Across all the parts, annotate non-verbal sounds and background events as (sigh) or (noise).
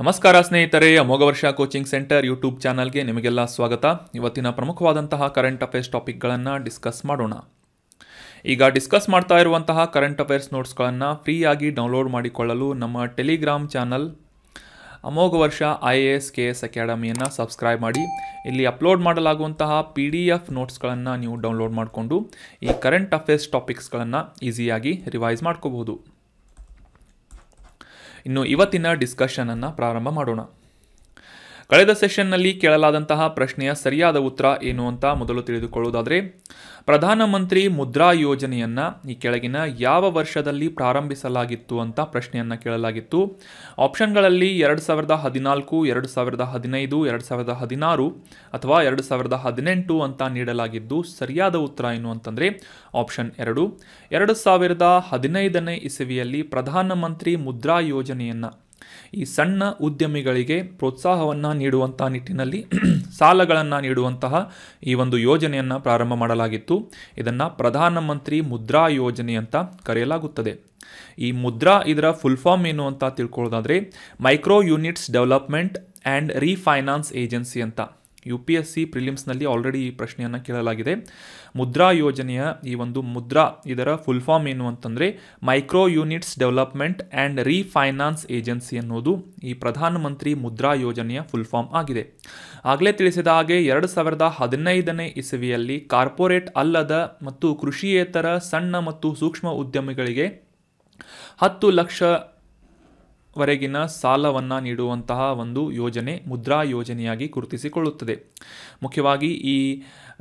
ನಮಸ್ಕಾರ ಸ್ನೇಹಿತರೆ ಅಮೋಘ ವರ್ಷ ಕೋಚಿಂಗ್ ಸೆಂಟರ್ ಯೂಟ್ಯೂಬ್ ಚಾನಲ್ಗೆ ನಿಮಗೆಲ್ಲ ಸ್ವಾಗತ ಇವತ್ತಿನ ಪ್ರಮುಖವಾದಂತಹ ಕರೆಂಟ್ ಅಫೇರ್ಸ್ ಟಾಪಿಕ್ಗಳನ್ನು ಡಿಸ್ಕಸ್ ಮಾಡೋಣ ಈಗ ಡಿಸ್ಕಸ್ ಮಾಡ್ತಾ ಇರುವಂತಹ ಕರೆಂಟ್ ಅಫೇರ್ಸ್ ನೋಟ್ಸ್ಗಳನ್ನು ಫ್ರೀಯಾಗಿ ಡೌನ್ಲೋಡ್ ಮಾಡಿಕೊಳ್ಳಲು ನಮ್ಮ Telegram channel Amogha Varsha I A S K A ಅಕಾಡೆಮಿಯನ್ನು ಸಬ್ಸ್ಕ್ರೈಬ್ ಮಾಡಿ ಇಲ್ಲಿ ಅಪ್ಲೋಡ್ ಮಾಡಲಾಗುವಂತಹ ಪಿ ಡಿ ಎಫ್ ನೋಟ್ಸ್ಗಳನ್ನು ನೀವು ಡೌನ್ಲೋಡ್ ಮಾಡಿಕೊಂಡು ಈ ಕರೆಂಟ್ ಅಫೇರ್ಸ್ ಟಾಪಿಕ್ಸ್ಗಳನ್ನು ಈಸಿಯಾಗಿ ರಿವೈಸ್ ಮಾಡ್ಕೋಬಹುದು ಇನ್ನು ಇವತ್ತಿನ ಡಿಸ್ಕಷನನ್ನು ಪ್ರಾರಂಭ ಮಾಡೋಣ ಕಳೆದ ಸೆಷನ್ನಲ್ಲಿ ಕೇಳಲಾದಂತಹ ಪ್ರಶ್ನೆಯ ಸರಿಯಾದ ಉತ್ತರ ಏನು ಅಂತ ಮೊದಲು ತಿಳಿದುಕೊಳ್ಳುವುದಾದರೆ ಪ್ರಧಾನಮಂತ್ರಿ ಮುದ್ರಾ ಯೋಜನೆಯನ್ನು ಈ ಕೆಳಗಿನ ಯಾವ ವರ್ಷದಲ್ಲಿ ಪ್ರಾರಂಭಿಸಲಾಗಿತ್ತು ಅಂತ ಪ್ರಶ್ನೆಯನ್ನು ಕೇಳಲಾಗಿತ್ತು ಆಪ್ಷನ್ಗಳಲ್ಲಿ ಎರಡು ಸಾವಿರದ ಹದಿನಾಲ್ಕು ಎರಡು ಸಾವಿರದ ಹದಿನೈದು ಎರಡು ಸಾವಿರದ ಹದಿನಾರು ಅಥವಾ ಎರಡು ಸಾವಿರದ ಹದಿನೆಂಟು ಅಂತ ನೀಡಲಾಗಿದ್ದು ಸರಿಯಾದ ಉತ್ತರ ಏನು ಅಂತಂದರೆ ಆಪ್ಷನ್ ಎರಡು ಎರಡು ಸಾವಿರದ ಹದಿನೈದನೇ ಇಸವಿಯಲ್ಲಿ ಪ್ರಧಾನಮಂತ್ರಿ ಮುದ್ರಾ ಯೋಜನೆಯನ್ನು ಈ ಸಣ್ಣ ಉದ್ಯಮಿಗಳಿಗೆ ಪ್ರೋತ್ಸಾಹವನ್ನು ನೀಡುವಂಥ ನಿಟ್ಟಿನಲ್ಲಿ (clears throat) ಸಾಲಗಳನ್ನು ನೀಡುವಂತಹ ಈ ಒಂದು ಯೋಜನೆಯನ್ನು ಪ್ರಾರಂಭ ಮಾಡಲಾಗಿತ್ತು ಇದನ್ನು ಪ್ರಧಾನಮಂತ್ರಿ ಮುದ್ರಾ ಯೋಜನೆ ಅಂತ ಕರೆಯಲಾಗುತ್ತದೆ ಈ ಮುದ್ರಾ ಇದರ ಫುಲ್ ಫಾರ್ಮ್ ಏನು ಅಂತ ತಿಳ್ಕೊಳ್ಳೋದಾದರೆ micro units development and refinance agency ಅಂತ ಯು ಪಿ ಎಸ್ ಸಿ ಪ್ರಿಲಿಮ್ಸ್ನಲ್ಲಿ ಆಲ್ರೆಡಿ ಈ ಪ್ರಶ್ನೆಯನ್ನು ಕೇಳಲಾಗಿದೆ ಮುದ್ರಾ ಯೋಜನೆಯ ಈ ಒಂದು ಮುದ್ರಾ ಇದರ ಫುಲ್ ಫಾರ್ಮ್ ಏನು ಅಂತಂದರೆ micro units development and refinance agency ಅನ್ನೋದು ಈ ಪ್ರಧಾನಮಂತ್ರಿ ಮುದ್ರಾ ಯೋಜನೆಯ ಫುಲ್ ಫಾರ್ಮ್ ಆಗಿದೆ ಆಗಲೇ ತಿಳಿಸಿದ ಹಾಗೆ ಎರಡು ಸಾವಿರದ ಹದಿನೈದನೇ ಇಸವಿಯಲ್ಲಿ ಕಾರ್ಪೊರೇಟ್ ಅಲ್ಲದ ಮತ್ತು ಕೃಷಿಯೇತರ ಸಣ್ಣ ಮತ್ತು ಸೂಕ್ಷ್ಮ ಉದ್ಯಮಿಗಳಿಗೆ ಹತ್ತು ಲಕ್ಷ ವರೆಗಿನ ಸಾಲವನ್ನು ನೀಡುವಂತಹ ಒಂದು ಯೋಜನೆ ಮುದ್ರಾ ಯೋಜನೆಯಾಗಿ ಗುರುತಿಸಿಕೊಳ್ಳುತ್ತದೆ ಮುಖ್ಯವಾಗಿ ಈ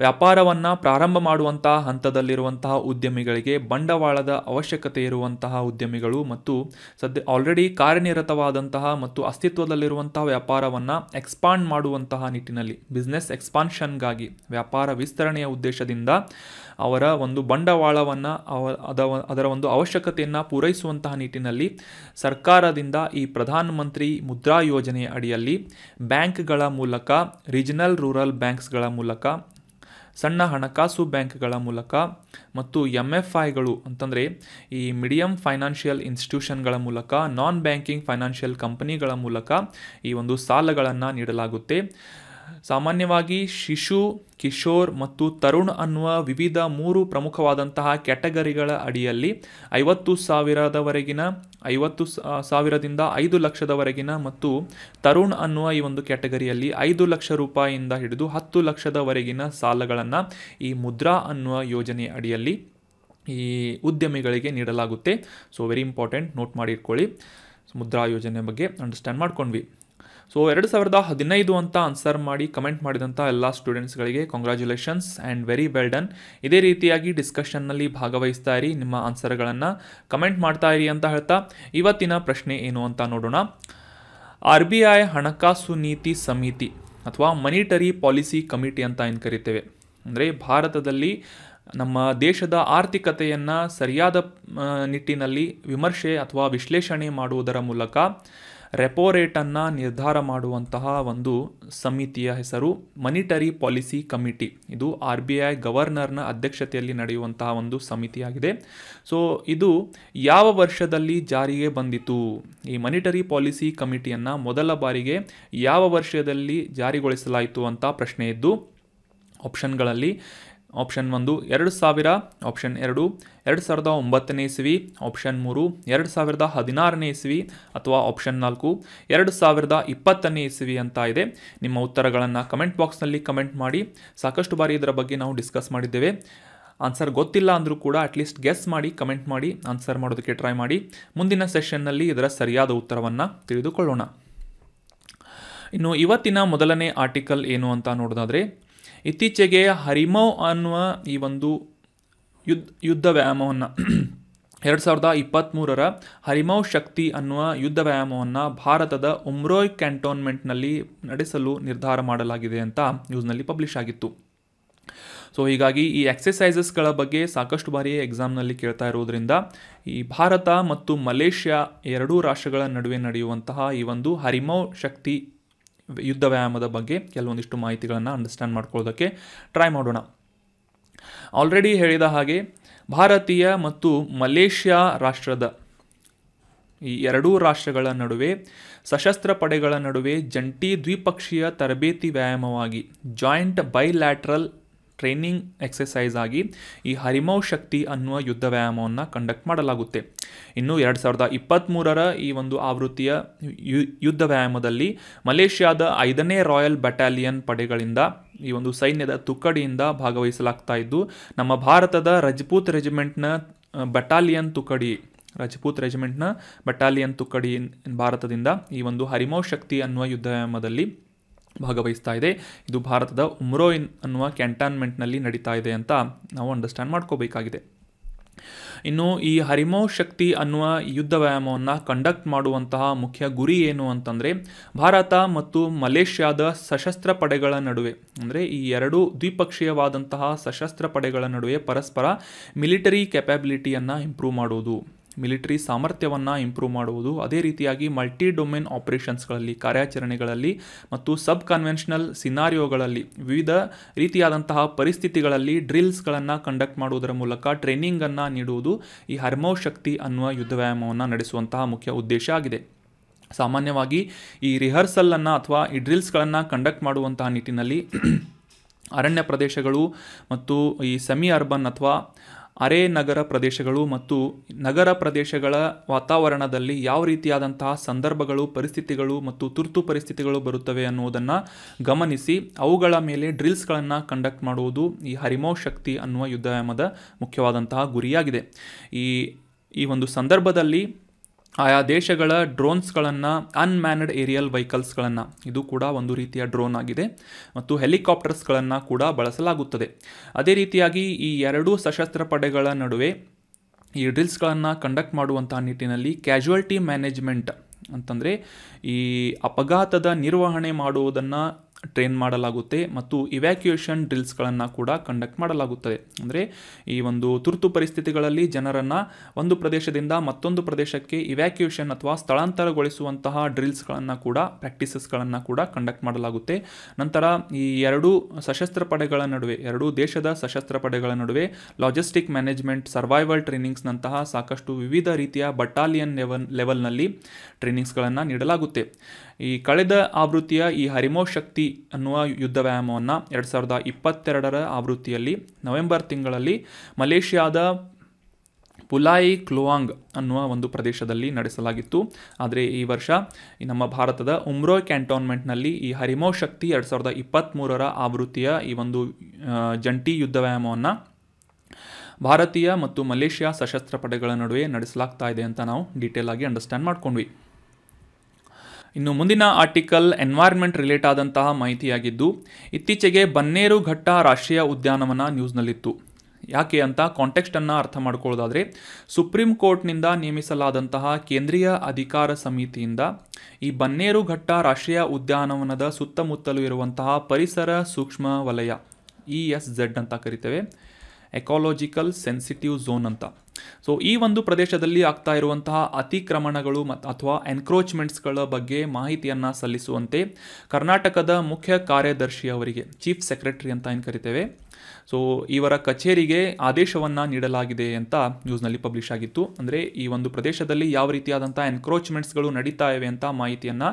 ವ್ಯಾಪಾರವನ್ನು ಪ್ರಾರಂಭ ಮಾಡುವಂತಹ ಹಂತದಲ್ಲಿರುವಂತಹ ಉದ್ಯಮಿಗಳಿಗೆ ಬಂಡವಾಳದ ಅವಶ್ಯಕತೆ ಇರುವಂತಹ ಉದ್ಯಮಿಗಳು ಮತ್ತು ಸದ್ಯ ಆಲ್ರೆಡಿ ಕಾರ್ಯನಿರತವಾದಂತಹ ಮತ್ತು ಅಸ್ತಿತ್ವದಲ್ಲಿರುವಂತಹ ವ್ಯಾಪಾರವನ್ನು ಎಕ್ಸ್ಪಾಂಡ್ ಮಾಡುವಂತಹ ನಿಟ್ಟಿನಲ್ಲಿ ಬಿಸ್ನೆಸ್ ಎಕ್ಸ್ಪಾನ್ಷನ್ಗಾಗಿ ವ್ಯಾಪಾರ ವಿಸ್ತರಣೆಯ ಉದ್ದೇಶದಿಂದ ಅವರ ಒಂದು ಬಂಡವಾಳವನ್ನು ಅವ ಅದರ ಒಂದು ಅವಶ್ಯಕತೆಯನ್ನು ಪೂರೈಸುವಂತಹ ನಿಟ್ಟಿನಲ್ಲಿ ಸರ್ಕಾರದಿಂದ ಈ ಪ್ರಧಾನಮಂತ್ರಿ ಮುದ್ರಾ ಯೋಜನೆಯ ಅಡಿಯಲ್ಲಿ ಬ್ಯಾಂಕ್ಗಳ ಮೂಲಕ ರೀಜನಲ್ ರೂರಲ್ ಬ್ಯಾಂಕ್ಸ್ಗಳ ಮೂಲಕ ಸಣ್ಣ ಹಣಕಾಸು ಬ್ಯಾಂಕ್ಗಳ ಮೂಲಕ ಮತ್ತು ಎಮ್ ಎಫ್ ಐಗಳು ಅಂತಂದರೆ ಈ ಮೀಡಿಯಂ ಫೈನಾನ್ಷಿಯಲ್ ಇನ್ಸ್ಟಿಟ್ಯೂಷನ್ಗಳ ಮೂಲಕ ನಾನ್ ಬ್ಯಾಂಕಿಂಗ್ ಫೈನಾನ್ಷಿಯಲ್ ಕಂಪನಿಗಳ ಮೂಲಕ ಈ ಒಂದು ಸಾಲಗಳನ್ನು ನೀಡಲಾಗುತ್ತೆ ಸಾಮಾನ್ಯವಾಗಿ ಶಿಶು ಕಿಶೋರ್ ಮತ್ತು ತರುಣ್ ಅನ್ನುವ ವಿವಿಧ ಮೂರು ಪ್ರಮುಖವಾದಂತಹ ಕ್ಯಾಟಗರಿಗಳ ಅಡಿಯಲ್ಲಿ ಐವತ್ತು ಸಾವಿರದವರೆಗಿನ ಐವತ್ತು ಸಾವಿರದಿಂದ ಐದು ಲಕ್ಷದವರೆಗಿನ ಮತ್ತು ತರುಣ್ ಅನ್ನುವ ಈ ಒಂದು ಕ್ಯಾಟಗರಿಯಲ್ಲಿ ಐದು ಲಕ್ಷ ರೂಪಾಯಿಯಿಂದ ಹಿಡಿದು ಹತ್ತು ಲಕ್ಷದವರೆಗಿನ ಸಾಲಗಳನ್ನು ಈ ಮುದ್ರಾ ಅನ್ನುವ ಯೋಜನೆ ಅಡಿಯಲ್ಲಿ ಈ ಉದ್ಯಮಿಗಳಿಗೆ ನೀಡಲಾಗುತ್ತೆ ಸೊ ವೆರಿ ಇಂಪಾರ್ಟೆಂಟ್ ನೋಟ್ ಮಾಡಿಟ್ಕೊಳ್ಳಿ ಮುದ್ರಾ ಯೋಜನೆ ಬಗ್ಗೆ ಅಂಡರ್ಸ್ಟ್ಯಾಂಡ್ ಮಾಡ್ಕೊಂಡ್ವಿ ಸೊ ಎರಡು ಸಾವಿರದ ಹದಿನೈದು ಅಂತ ಆನ್ಸರ್ ಮಾಡಿ ಕಮೆಂಟ್ ಮಾಡಿದಂಥ ಎಲ್ಲ ಸ್ಟೂಡೆಂಟ್ಸ್ಗಳಿಗೆ congratulations and very well done ಇದೇ ರೀತಿಯಾಗಿ ಡಿಸ್ಕಷನ್ನಲ್ಲಿ ಭಾಗವಹಿಸ್ತಾ ಇರಿ ನಿಮ್ಮ ಆನ್ಸರ್ಗಳನ್ನು ಕಮೆಂಟ್ ಮಾಡ್ತಾ ಇರಿ ಅಂತ ಹೇಳ್ತಾ ಇವತ್ತಿನ ಪ್ರಶ್ನೆ ಏನು ಅಂತ ನೋಡೋಣ ಆರ್ ಬಿ ಐ ಹಣಕಾಸು ನೀತಿ ಸಮಿತಿ ಅಥವಾ ಮನಿಟರಿ ಪಾಲಿಸಿ ಕಮಿಟಿ ಅಂತ ಏನು ಕರಿತೇವೆ ಅಂದರೆ ಭಾರತದಲ್ಲಿ ನಮ್ಮ ದೇಶದ ಆರ್ಥಿಕತೆಯನ್ನು ಸರಿಯಾದ ನಿಟ್ಟಿನಲ್ಲಿ ವಿಮರ್ಶೆ ಅಥವಾ ವಿಶ್ಲೇಷಣೆ ಮಾಡುವುದರ ಮೂಲಕ ರೆಪೋ ರೇಟನ್ನು ನಿರ್ಧಾರ ಮಾಡುವಂತಹ ಒಂದು ಸಮಿತಿಯ ಹೆಸರು ಮನಿಟರಿ ಪಾಲಿಸಿ ಕಮಿಟಿ ಇದು ಆರ್ ಬಿ ಐ ಗವರ್ನರ್ನ ಅಧ್ಯಕ್ಷತೆಯಲ್ಲಿ ನಡೆಯುವಂತಹ ಒಂದು ಸಮಿತಿಯಾಗಿದೆ ಸೊ ಇದು ಯಾವ ವರ್ಷದಲ್ಲಿ ಜಾರಿಗೆ ಬಂದಿತು ಈ ಮನಿಟರಿ ಪಾಲಿಸಿ ಕಮಿಟಿಯನ್ನು ಮೊದಲ ಬಾರಿಗೆ ಯಾವ ವರ್ಷದಲ್ಲಿ ಜಾರಿಗೊಳಿಸಲಾಯಿತು ಅಂತ ಪ್ರಶ್ನೆ ಇದ್ದು ಆಪ್ಷನ್ಗಳಲ್ಲಿ ಆಪ್ಷನ್ ಒಂದು ಎರಡು ಸಾವಿರ ಆಪ್ಷನ್ ಎರಡು ಎರಡು ಸಾವಿರದ ಒಂಬತ್ತನೇ ಇಸ್ವಿ ಆಪ್ಷನ್ ಮೂರು ಎರಡು ಸಾವಿರದ ಹದಿನಾರನೇ ಇಸ್ವಿ ಅಥವಾ ಆಪ್ಷನ್ ನಾಲ್ಕು ಎರಡು ಸಾವಿರದ ಇಪ್ಪತ್ತನೇ ಇಸ್ವಿ ಅಂತ ಇದೆ ನಿಮ್ಮ ಉತ್ತರಗಳನ್ನು ಕಮೆಂಟ್ ಬಾಕ್ಸ್ನಲ್ಲಿ ಕಮೆಂಟ್ ಮಾಡಿ ಸಾಕಷ್ಟು ಬಾರಿ ಇದರ ಬಗ್ಗೆ ನಾವು ಡಿಸ್ಕಸ್ ಮಾಡಿದ್ದೇವೆ ಆನ್ಸರ್ ಗೊತ್ತಿಲ್ಲ ಅಂದರೂ ಕೂಡ ಅಟ್ಲೀಸ್ಟ್ ಗೆಸ್ ಮಾಡಿ ಕಮೆಂಟ್ ಮಾಡಿ ಆನ್ಸರ್ ಮಾಡೋದಕ್ಕೆ ಟ್ರೈ ಮಾಡಿ ಮುಂದಿನ ಸೆಷನ್ನಲ್ಲಿ ಇದರ ಸರಿಯಾದ ಉತ್ತರವನ್ನು ತಿಳಿದುಕೊಳ್ಳೋಣ ಇನ್ನು ಇವತ್ತಿನ ಮೊದಲನೇ ಆರ್ಟಿಕಲ್ ಏನು ಅಂತ ನೋಡೋದಾದರೆ ಇತ್ತೀಚೆಗೆ ಹರಿಮೌ ಅನ್ನುವ ಈ ಒಂದು ಯುದ್ಧ ಯುದ್ಧ ವ್ಯಾಯಾಮವನ್ನು (clears throat) ಎರಡು ಸಾವಿರದ ಇಪ್ಪತ್ತ್ಮೂರರ ಹರಿಮೌ ಶಕ್ತಿ ಅನ್ನುವ ಯುದ್ಧ ವ್ಯಾಯಾಮವನ್ನು ಭಾರತದ ಉಮ್ರೋಯ್ ಕ್ಯಾಂಟೋನ್ಮೆಂಟ್ನಲ್ಲಿ ನಡೆಸಲು ನಿರ್ಧಾರ ಮಾಡಲಾಗಿದೆ ಅಂತ ನ್ಯೂಸ್ನಲ್ಲಿ ಪಬ್ಲಿಷ್ ಆಗಿತ್ತು ಸೊ ಹೀಗಾಗಿ ಈ ಎಕ್ಸಸೈಸಸ್ಗಳ ಬಗ್ಗೆ ಸಾಕಷ್ಟು ಬಾರಿ ಎಕ್ಸಾಮ್ನಲ್ಲಿ ಕೇಳ್ತಾ ಇರೋದ್ರಿಂದ ಈ ಭಾರತ ಮತ್ತು ಮಲೇಷ್ಯಾ ಎರಡೂ ರಾಷ್ಟ್ರಗಳ ನಡುವೆ ನಡೆಯುವಂತಹ ಈ ಒಂದು ಹರಿಮೌ ಶಕ್ತಿ ಯುದ್ಧ ವ್ಯಾಯಾಮದ ಬಗ್ಗೆ ಕೆಲವೊಂದಿಷ್ಟು ಮಾಹಿತಿಗಳನ್ನು ಅಂಡರ್ಸ್ಟ್ಯಾಂಡ್ ಮಾಡ್ಕೊಳ್ಳೋದಕ್ಕೆ ಟ್ರೈ ಮಾಡೋಣ ಆಲ್ರೆಡಿ ಹೇಳಿದ ಹಾಗೆ ಭಾರತೀಯ ಮತ್ತು ಮಲೇಷ್ಯಾ ರಾಷ್ಟ್ರದ ಈ ಎರಡೂ ರಾಷ್ಟ್ರಗಳ ನಡುವೆ ಸಶಸ್ತ್ರ ಪಡೆಗಳ ನಡುವೆ ಜಂಟಿ ದ್ವಿಪಕ್ಷೀಯ ತರಬೇತಿ ವ್ಯಾಯಾಮವಾಗಿ ಜಾಯಿಂಟ್ ಬೈಲ್ಯಾಟ್ರಲ್ ಟ್ರೈನಿಂಗ್ ಎಕ್ಸಸೈಸ್ ಆಗಿ ಈ ಹರಿಮೌ ಶಕ್ತಿ ಅನ್ನುವ ಯುದ್ಧ ವ್ಯಾಯಾಮವನ್ನು ಕಂಡಕ್ಟ್ ಮಾಡಲಾಗುತ್ತೆ ಇನ್ನು ಎರಡು ಸಾವಿರದ ಇಪ್ಪತ್ತ್ಮೂರರ ಈ ಒಂದು ಆವೃತ್ತಿಯ ಯುದ್ಧ ವ್ಯಾಯಾಮದಲ್ಲಿ ಮಲೇಷ್ಯಾದ ಐದನೇ ರಾಯಲ್ ಬಟಾಲಿಯನ್ ಪಡೆಗಳಿಂದ ಈ ಒಂದು ಸೈನ್ಯದ ತುಕಡಿಯಿಂದ ಭಾಗವಹಿಸಲಾಗ್ತಾ ಇದ್ದು ನಮ್ಮ ಭಾರತದ ರಜಪೂತ್ ರೆಜಿಮೆಂಟ್ನ ಬಟಾಲಿಯನ್ ತುಕಡಿ ರಜಪೂತ್ ರೆಜಿಮೆಂಟ್ನ ಬಟಾಲಿಯನ್ ತುಕಡಿ ಭಾರತದಿಂದ ಈ ಒಂದು ಹರಿಮೌ ಶಕ್ತಿ ಅನ್ನುವ ಯುದ್ಧ ವ್ಯಾಯಾಮದಲ್ಲಿ ಭಾಗವಹಿಸ್ತಾ ಇದೆ ಇದು ಭಾರತದ ಉಮ್ರೋಯಿನ್ ಅನ್ನುವ ಕ್ಯಾಂಟಾನ್ಮೆಂಟ್ನಲ್ಲಿ ನಡೀತಾ ಇದೆ ಅಂತ ನಾವು ಅಂಡರ್ಸ್ಟ್ಯಾಂಡ್ ಮಾಡ್ಕೋಬೇಕಾಗಿದೆ ಇನ್ನು ಈ ಹರಿಮೋ ಶಕ್ತಿ ಅನ್ನುವ ಯುದ್ಧ ವ್ಯಾಯಾಮವನ್ನು ಕಂಡಕ್ಟ್ ಮಾಡುವಂತಹ ಮುಖ್ಯ ಗುರಿ ಏನು ಅಂತಂದರೆ ಭಾರತ ಮತ್ತು ಮಲೇಷ್ಯಾದ ಸಶಸ್ತ್ರ ಪಡೆಗಳ ನಡುವೆ ಅಂದರೆ ಈ ಎರಡು ದ್ವಿಪಕ್ಷೀಯವಾದಂತಹ ಸಶಸ್ತ್ರ ಪಡೆಗಳ ನಡುವೆ ಪರಸ್ಪರ ಮಿಲಿಟರಿ ಕೆಪ್ಯಾಬಿಲಿಟಿಯನ್ನು ಇಂಪ್ರೂವ್ ಮಾಡೋದು ಮಿಲಿಟರಿ ಸಾಮರ್ಥ್ಯವನ್ನು ಇಂಪ್ರೂವ್ ಮಾಡುವುದು ಅದೇ ರೀತಿಯಾಗಿ ಮಲ್ಟಿ ಡೊಮೇನ್ ಆಪರೇಷನ್ಸ್ಗಳಲ್ಲಿ ಕಾರ್ಯಾಚರಣೆಗಳಲ್ಲಿ ಮತ್ತು ಸಬ್ ಕನ್ವೆನ್ಷನಲ್ ಸಿನಾರಿಯೋಗಳಲ್ಲಿ ವಿವಿಧ ರೀತಿಯಾದಂತಹ ಪರಿಸ್ಥಿತಿಗಳಲ್ಲಿ ಡ್ರಿಲ್ಸ್ಗಳನ್ನು ಕಂಡಕ್ಟ್ ಮಾಡುವುದರ ಮೂಲಕ ಟ್ರೈನಿಂಗನ್ನು ನೀಡುವುದು ಈ ಹರ್ಮೋ ಶಕ್ತಿ ಅನ್ನುವ ಯುದ್ಧ ವ್ಯಾಯಾಮವನ್ನು ನಡೆಸುವಂತಹ ಮುಖ್ಯ ಉದ್ದೇಶ ಆಗಿದೆ ಸಾಮಾನ್ಯವಾಗಿ ಈ ರಿಹರ್ಸಲನ್ನು ಅಥವಾ ಈ ಡ್ರಿಲ್ಸ್ಗಳನ್ನು ಕಂಡಕ್ಟ್ ಮಾಡುವಂತಹ ನಿಟ್ಟಿನಲ್ಲಿ ಅರಣ್ಯ ಪ್ರದೇಶಗಳು ಮತ್ತು ಈ ಸೆಮಿ ಅರ್ಬನ್ ಅಥವಾ ಅರೆ ನಗರ ಪ್ರದೇಶಗಳು ಮತ್ತು ನಗರ ಪ್ರದೇಶಗಳ ವಾತಾವರಣದಲ್ಲಿ ಯಾವ ರೀತಿಯಾದಂತಹ ಸಂದರ್ಭಗಳು ಪರಿಸ್ಥಿತಿಗಳು ಮತ್ತು ತುರ್ತು ಪರಿಸ್ಥಿತಿಗಳು ಬರುತ್ತವೆ ಅನ್ನುವುದನ್ನು ಗಮನಿಸಿ ಅವುಗಳ ಮೇಲೆ ಡ್ರಿಲ್ಸ್ಗಳನ್ನು ಕಂಡಕ್ಟ್ ಮಾಡುವುದು ಈ ಹರಿಮೋ ಶಕ್ತಿ ಅನ್ನುವ ಯುದ್ಧಾಯಾಮದ ಮುಖ್ಯವಾದಂತಹ ಗುರಿಯಾಗಿದೆ ಈ ಈ ಒಂದು ಸಂದರ್ಭದಲ್ಲಿ ಆಯಾ ದೇಶಗಳ ಡ್ರೋನ್ಸ್ಗಳನ್ನು ಅನ್ಮ್ಯಾನಡ್ ಏರಿಯಲ್ ವೆಹಿಕಲ್ಸ್ಗಳನ್ನು ಇದು ಕೂಡ ಒಂದು ರೀತಿಯ ಡ್ರೋನ್ ಆಗಿದೆ ಮತ್ತು ಹೆಲಿಕಾಪ್ಟರ್ಸ್ಗಳನ್ನು ಕೂಡ ಬಳಸಲಾಗುತ್ತದೆ ಅದೇ ರೀತಿಯಾಗಿ ಈ ಎರಡೂ ಸಶಸ್ತ್ರ ಪಡೆಗಳ ನಡುವೆ ಈ ಡ್ರಿಲ್ಸ್ಗಳನ್ನು ಕಂಡಕ್ಟ್ ಮಾಡುವಂಥ ನಿಟ್ಟಿನಲ್ಲಿ ಕ್ಯಾಶುವಲ್ಟಿ ಮ್ಯಾನೇಜ್ಮೆಂಟ್ ಅಂತಂದರೆ ಈ ಅಪಘಾತದ ನಿರ್ವಹಣೆ ಮಾಡುವುದನ್ನು ಟ್ರೈನ್ ಮಾಡಲಾಗುತ್ತೆ ಮತ್ತು ಇವ್ಯಾಕ್ಯುಯೇಷನ್ ಡ್ರಿಲ್ಸ್ಗಳನ್ನು ಕೂಡ ಕಂಡಕ್ಟ್ ಮಾಡಲಾಗುತ್ತದೆ ಅಂದರೆ ಈ ಒಂದು ತುರ್ತು ಪರಿಸ್ಥಿತಿಗಳಲ್ಲಿ ಜನರನ್ನು ಒಂದು ಪ್ರದೇಶದಿಂದ ಮತ್ತೊಂದು ಪ್ರದೇಶಕ್ಕೆ ಇವ್ಯಾಕ್ಯುಯೇಷನ್ ಅಥವಾ ಸ್ಥಳಾಂತರಗೊಳಿಸುವಂತಹ ಡ್ರಿಲ್ಸ್ಗಳನ್ನು ಕೂಡ ಪ್ರಾಕ್ಟೀಸಸ್ಗಳನ್ನು ಕೂಡ ಕಂಡಕ್ಟ್ ಮಾಡಲಾಗುತ್ತೆ ನಂತರ ಈ ಎರಡು ಸಶಸ್ತ್ರ ಪಡೆಗಳ ನಡುವೆ ಎರಡೂ ದೇಶದ ಸಶಸ್ತ್ರ ಪಡೆಗಳ ನಡುವೆ ಲಾಜಿಸ್ಟಿಕ್ ಮ್ಯಾನೇಜ್ಮೆಂಟ್ ಸರ್ವೈವಲ್ ಟ್ರೈನಿಂಗ್ಸ್ನಂತಹ ಸಾಕಷ್ಟು ವಿವಿಧ ರೀತಿಯ ಬಟಾಲಿಯನ್ ಲೆವೆಲ್ ಲೆವೆಲ್ನಲ್ಲಿ ಟ್ರೈನಿಂಗ್ಸ್ಗಳನ್ನು ನೀಡಲಾಗುತ್ತೆ ಈ ಕಳೆದ ಆವೃತ್ತಿಯ ಈ ಹರಿಮೋ ಶಕ್ತಿ ಅನ್ನುವ ಯುದ್ಧ ವ್ಯಾಯಾಮವನ್ನು ಎರಡು ಸಾವಿರದ ಇಪ್ಪತ್ತೆರಡರ ಆವೃತ್ತಿಯಲ್ಲಿ ನವೆಂಬರ್ ತಿಂಗಳಲ್ಲಿ ಮಲೇಷ್ಯಾದ ಪುಲಾಯಿ ಕ್ಲೋವಾಂಗ್ ಅನ್ನುವ ಒಂದು ಪ್ರದೇಶದಲ್ಲಿ ನಡೆಸಲಾಗಿತ್ತು ಆದರೆ ಈ ವರ್ಷ ನಮ್ಮ ಭಾರತದ ಉಮ್ರೋ ಕ್ಯಾಂಟೋನ್ಮೆಂಟ್ನಲ್ಲಿ ಈ ಹರಿಮೋ ಶಕ್ತಿ ಎರಡು ಸಾವಿರದ ಇಪ್ಪತ್ತ್ಮೂರರ ಆವೃತ್ತಿಯ ಈ ಒಂದು ಜಂಟಿ ಯುದ್ಧ ವ್ಯಾಯಾಮವನ್ನು ಭಾರತೀಯ ಮತ್ತು ಮಲೇಷ್ಯಾ ಸಶಸ್ತ್ರ ಪಡೆಗಳ ನಡುವೆ ನಡೆಸಲಾಗ್ತಾ ಇದೆ ಅಂತ ನಾವು ಡೀಟೇಲಾಗಿ ಆಗಿ ಅಂಡರ್ಸ್ಟ್ಯಾಂಡ್ ಮಾಡ್ಕೊಂಡ್ವಿ ಇನ್ನು ಮುಂದಿನ ಆರ್ಟಿಕಲ್ ಎನ್ವೈರ್ಮೆಂಟ್ ರಿಲೇಟ್ ಆದಂತಹ ಮಾಹಿತಿಯಾಗಿದ್ದು ಇತ್ತೀಚೆಗೆ ಬನ್ನೇರು ಘಟ್ಟ ರಾಷ್ಟ್ರೀಯ ಉದ್ಯಾನವನ ನ್ಯೂಸ್ನಲ್ಲಿತ್ತು ಯಾಕೆ ಅಂತ ಕಾಂಟೆಕ್ಸ್ಟನ್ನು ಅರ್ಥ ಮಾಡ್ಕೊಳ್ಳೋದಾದರೆ ಸುಪ್ರೀಂ ಕೋರ್ಟ್ನಿಂದ ನೇಮಿಸಲಾದಂತಹ ಕೇಂದ್ರೀಯ ಅಧಿಕಾರ ಸಮಿತಿಯಿಂದ ಈ ಬನ್ನೇರು ಘಟ್ಟ ರಾಷ್ಟ್ರೀಯ ಉದ್ಯಾನವನದ ಸುತ್ತಮುತ್ತಲು ಇರುವಂತಹ ಪರಿಸರ ಸೂಕ್ಷ್ಮ ವಲಯ ಇ ಎಸ್ ಝೆಡ್ ಅಂತ ಕರಿತೇವೆ ಎಕಾಲಜಿಕಲ್ ಸೆನ್ಸಿಟಿವ್ ಝೋನ್ ಅಂತ ಸೊ ಈ ಒಂದು ಪ್ರದೇಶದಲ್ಲಿ ಆಗ್ತಾ ಇರುವಂತಹ ಅತಿಕ್ರಮಣಗಳು ಮತ್ತು ಅಥವಾ ಎನ್ಕ್ರೋಚ್ಮೆಂಟ್ಸ್ಗಳ ಬಗ್ಗೆ ಮಾಹಿತಿಯನ್ನು ಸಲ್ಲಿಸುವಂತೆ ಕರ್ನಾಟಕದ ಮುಖ್ಯ ಕಾರ್ಯದರ್ಶಿ ಅವರಿಗೆ ಚೀಫ್ ಸೆಕ್ರೆಟರಿ ಅಂತ ಏನು ಕರಿತೇವೆ ಸೊ ಇವರ ಕಚೇರಿಗೆ ಆದೇಶವನ್ನು ನೀಡಲಾಗಿದೆ ಅಂತ ನ್ಯೂಸ್ನಲ್ಲಿ ಪಬ್ಲಿಷ್ ಆಗಿತ್ತು ಅಂದರೆ ಈ ಒಂದು ಪ್ರದೇಶದಲ್ಲಿ ಯಾವ ರೀತಿಯಾದಂಥ ಎನ್ಕ್ರೋಚ್ಮೆಂಟ್ಸ್ಗಳು ನಡೀತಾ ಇವೆ ಅಂತ ಮಾಹಿತಿಯನ್ನು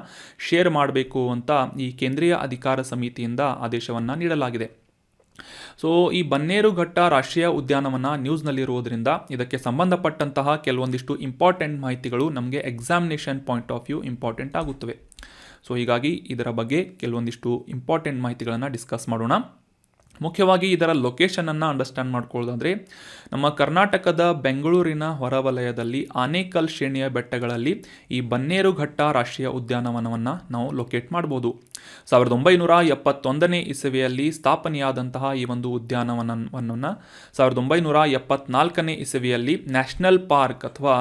ಶೇರ್ ಮಾಡಬೇಕು ಅಂತ ಈ ಕೇಂದ್ರೀಯ ಅಧಿಕಾರ ಸಮಿತಿಯಿಂದ ಆದೇಶವನ್ನು ನೀಡಲಾಗಿದೆ ಸೊ ಈ ಬನ್ನೇರುಘಟ್ಟ ರಾಷ್ಟ್ರೀಯ ಉದ್ಯಾನವನ ನ್ಯೂಸ್ನಲ್ಲಿರುವುದರಿಂದ ಇದಕ್ಕೆ ಸಂಬಂಧಪಟ್ಟಂತಹ ಕೆಲವೊಂದಿಷ್ಟು ಇಂಪಾರ್ಟೆಂಟ್ ಮಾಹಿತಿಗಳು ನಮಗೆ examination point of view important ಆಗುತ್ತವೆ ಸೊ ಹೀಗಾಗಿ ಇದರ ಬಗ್ಗೆ ಕೆಲವೊಂದಿಷ್ಟು ಇಂಪಾರ್ಟೆಂಟ್ ಮಾಹಿತಿಗಳನ್ನು ಡಿಸ್ಕಸ್ ಮಾಡೋಣ ಮುಖ್ಯವಾಗಿ ಇದರ ಲೊಕೇಶನನ್ನು ಅಂಡರ್ಸ್ಟ್ಯಾಂಡ್ ಮಾಡ್ಕೊಳ್ಳೋದಾದ್ರೆ ನಮ್ಮ ಕರ್ನಾಟಕದ ಬೆಂಗಳೂರಿನ ಹೊರವಲಯದಲ್ಲಿ ಆನೇಕಲ್ ಶ್ರೇಣಿಯ ಬೆಟ್ಟಗಳಲ್ಲಿ ಈ ಬನ್ನೇರುಘಟ್ಟ ರಾಷ್ಟ್ರೀಯ ಉದ್ಯಾನವನವನ್ನು ನಾವು ಲೊಕೇಟ್ ಮಾಡ್ಬೋದು ಸಾವಿರದ ಒಂಬೈನೂರ ಎಪ್ಪತ್ತೊಂದನೇ ಇಸವಿಯಲ್ಲಿ ಸ್ಥಾಪನೆಯಾದಂತಹ ಈ ಒಂದು ಉದ್ಯಾನವನವನ್ನು ಸಾವಿರದ ಒಂಬೈನೂರ ಎಪ್ಪತ್ನಾಲ್ಕನೇ ಇಸವಿಯಲ್ಲಿ ನ್ಯಾಷನಲ್ ಪಾರ್ಕ್ ಅಥವಾ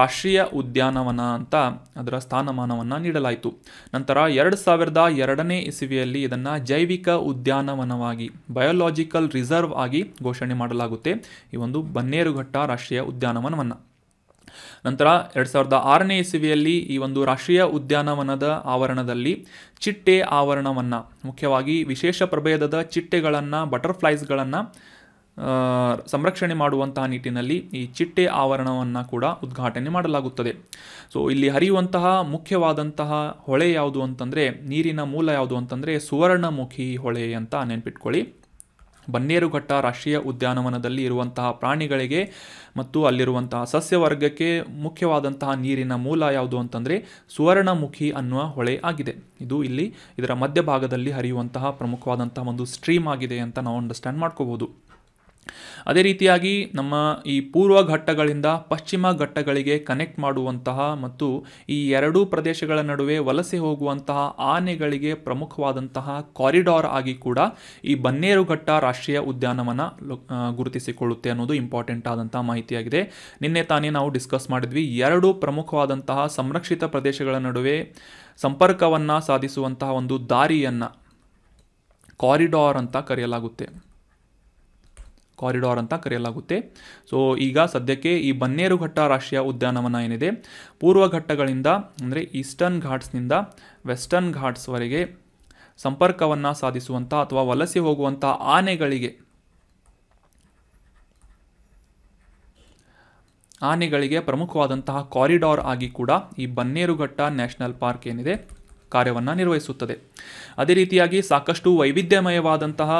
ರಾಷ್ಟ್ರೀಯ ಉದ್ಯಾನವನ ಅಂತ ಅದರ ಸ್ಥಾನಮಾನವನ್ನು ನೀಡಲಾಯಿತು ನಂತರ ಎರಡು ಸಾವಿರದ ಎರಡನೇ ಇಸವಿಯಲ್ಲಿ ಇದನ್ನು ಜೈವಿಕ ಉದ್ಯಾನವನವಾಗಿ ಬಯೋಲಾಜಿಕಲ್ ರಿಸರ್ವ್ ಆಗಿ ಘೋಷಣೆ ಮಾಡಲಾಗುತ್ತೆ ಈ ಒಂದು ಬನ್ನೇರುಘಟ್ಟ ರಾಷ್ಟ್ರೀಯ ಉದ್ಯಾನವನವನ್ನು ನಂತರ ಎರಡು ಸಾವಿರದ ಆರನೇ ಇಸವಿಯಲ್ಲಿ ಈ ಒಂದು ರಾಷ್ಟ್ರೀಯ ಉದ್ಯಾನವನದ ಆವರಣದಲ್ಲಿ ಚಿಟ್ಟೆ ಆವರಣವನ್ನು ಮುಖ್ಯವಾಗಿ ವಿಶೇಷ ಪ್ರಭೇದದ ಚಿಟ್ಟೆಗಳನ್ನು ಬಟರ್ಫ್ಲೈಸ್ಗಳನ್ನು ಸಂರಕ್ಷಣೆ ಮಾಡುವಂತಹ ನಿಟ್ಟಿನಲ್ಲಿ ಈ ಚಿಟ್ಟೆ ಆವರಣವನ್ನು ಕೂಡ ಉದ್ಘಾಟನೆ ಮಾಡಲಾಗುತ್ತದೆ ಸೊ ಇಲ್ಲಿ ಹರಿಯುವಂತಹ ಮುಖ್ಯವಾದಂತಹ ಹೊಳೆ ಯಾವುದು ಅಂತಂದರೆ ನೀರಿನ ಮೂಲ ಯಾವುದು ಅಂತಂದರೆ ಸುವರ್ಣಮುಖಿ ಹೊಳೆ ಅಂತ ನೆನ್ಪಿಟ್ಕೊಳ್ಳಿ ಬನ್ನೇರುಘಟ್ಟ ರಾಷ್ಟ್ರೀಯ ಉದ್ಯಾನವನದಲ್ಲಿ ಇರುವಂತಹ ಪ್ರಾಣಿಗಳಿಗೆ ಮತ್ತು ಅಲ್ಲಿರುವಂತಹ ಸಸ್ಯವರ್ಗಕ್ಕೆ ಮುಖ್ಯವಾದಂತಹ ನೀರಿನ ಮೂಲ ಯಾವುದು ಅಂತಂದರೆ ಸುವರ್ಣಮುಖಿ ಅನ್ನುವ ಹೊಳೆ ಆಗಿದೆ ಇದು ಇಲ್ಲಿ ಇದರ ಮಧ್ಯಭಾಗದಲ್ಲಿ ಹರಿಯುವಂತಹ ಪ್ರಮುಖವಾದಂತಹ ಒಂದು ಸ್ಟ್ರೀಮ್ ಆಗಿದೆ ಅಂತ ನಾವು ಅಂಡರ್ಸ್ಟ್ಯಾಂಡ್ ಮಾಡ್ಕೋಬೋದು ಅದೇ ರೀತಿಯಾಗಿ ನಮ್ಮ ಈ ಪೂರ್ವ ಘಟ್ಟಗಳಿಂದ ಪಶ್ಚಿಮ ಘಟ್ಟಗಳಿಗೆ ಕನೆಕ್ಟ್ ಮಾಡುವಂತಹ ಮತ್ತು ಈ ಎರಡೂ ಪ್ರದೇಶಗಳ ನಡುವೆ ವಲಸೆ ಹೋಗುವಂತಹ ಆನೆಗಳಿಗೆ ಪ್ರಮುಖವಾದಂತಹ ಕಾರಿಡಾರ್ ಆಗಿ ಕೂಡ ಈ ಬನ್ನೇರುಘಟ್ಟ ರಾಷ್ಟ್ರೀಯ ಉದ್ಯಾನವನ ಗುರುತಿಸಿಕೊಳ್ಳುತ್ತೆ ಅನ್ನೋದು ಇಂಪಾರ್ಟೆಂಟ್ ಆದಂತಹ ಮಾಹಿತಿಯಾಗಿದೆ ನಿನ್ನೆ ತಾನೇ ನಾವು ಡಿಸ್ಕಸ್ ಮಾಡಿದ್ವಿ ಎರಡು ಪ್ರಮುಖವಾದಂತಹ ಸಂರಕ್ಷಿತ ಪ್ರದೇಶಗಳ ನಡುವೆ ಸಂಪರ್ಕವನ್ನು ಸಾಧಿಸುವಂತಹ ಒಂದು ದಾರಿಯನ್ನು ಕಾರಿಡಾರ್ ಅಂತ ಕರೆಯಲಾಗುತ್ತೆ ಕಾರಿಡಾರ್ ಅಂತ ಕರೆಯಲಾಗುತ್ತೆ ಸೊ ಈಗ ಸದ್ಯಕ್ಕೆ ಈ ಬನ್ನೇರುಘಟ್ಟ ರಾಷ್ಟ್ರೀಯ ಉದ್ಯಾನವನ ಏನಿದೆ ಪೂರ್ವ ಘಟ್ಟಗಳಿಂದ ಅಂದರೆ ಈಸ್ಟರ್ನ್ ಘಾಟ್ಸ್ನಿಂದ ವೆಸ್ಟರ್ನ್ ಘಾಟ್ಸ್ವರೆಗೆ ಸಂಪರ್ಕವನ್ನು ಸಾಧಿಸುವಂಥ ಅಥವಾ ವಲಸೆ ಹೋಗುವಂಥ ಆನೆಗಳಿಗೆ ಆನೆಗಳಿಗೆ ಪ್ರಮುಖವಾದಂತಹ ಕಾರಿಡಾರ್ ಆಗಿ ಕೂಡ ಈ ಬನ್ನೇರುಘಟ್ಟ ನ್ಯಾಷನಲ್ ಪಾರ್ಕ್ ಏನಿದೆ ಕಾರ್ಯವನ್ನು ನಿರ್ವಹಿಸುತ್ತದೆ ಅದೇ ರೀತಿಯಾಗಿ ಸಾಕಷ್ಟು ವೈವಿಧ್ಯಮಯವಾದಂತಹ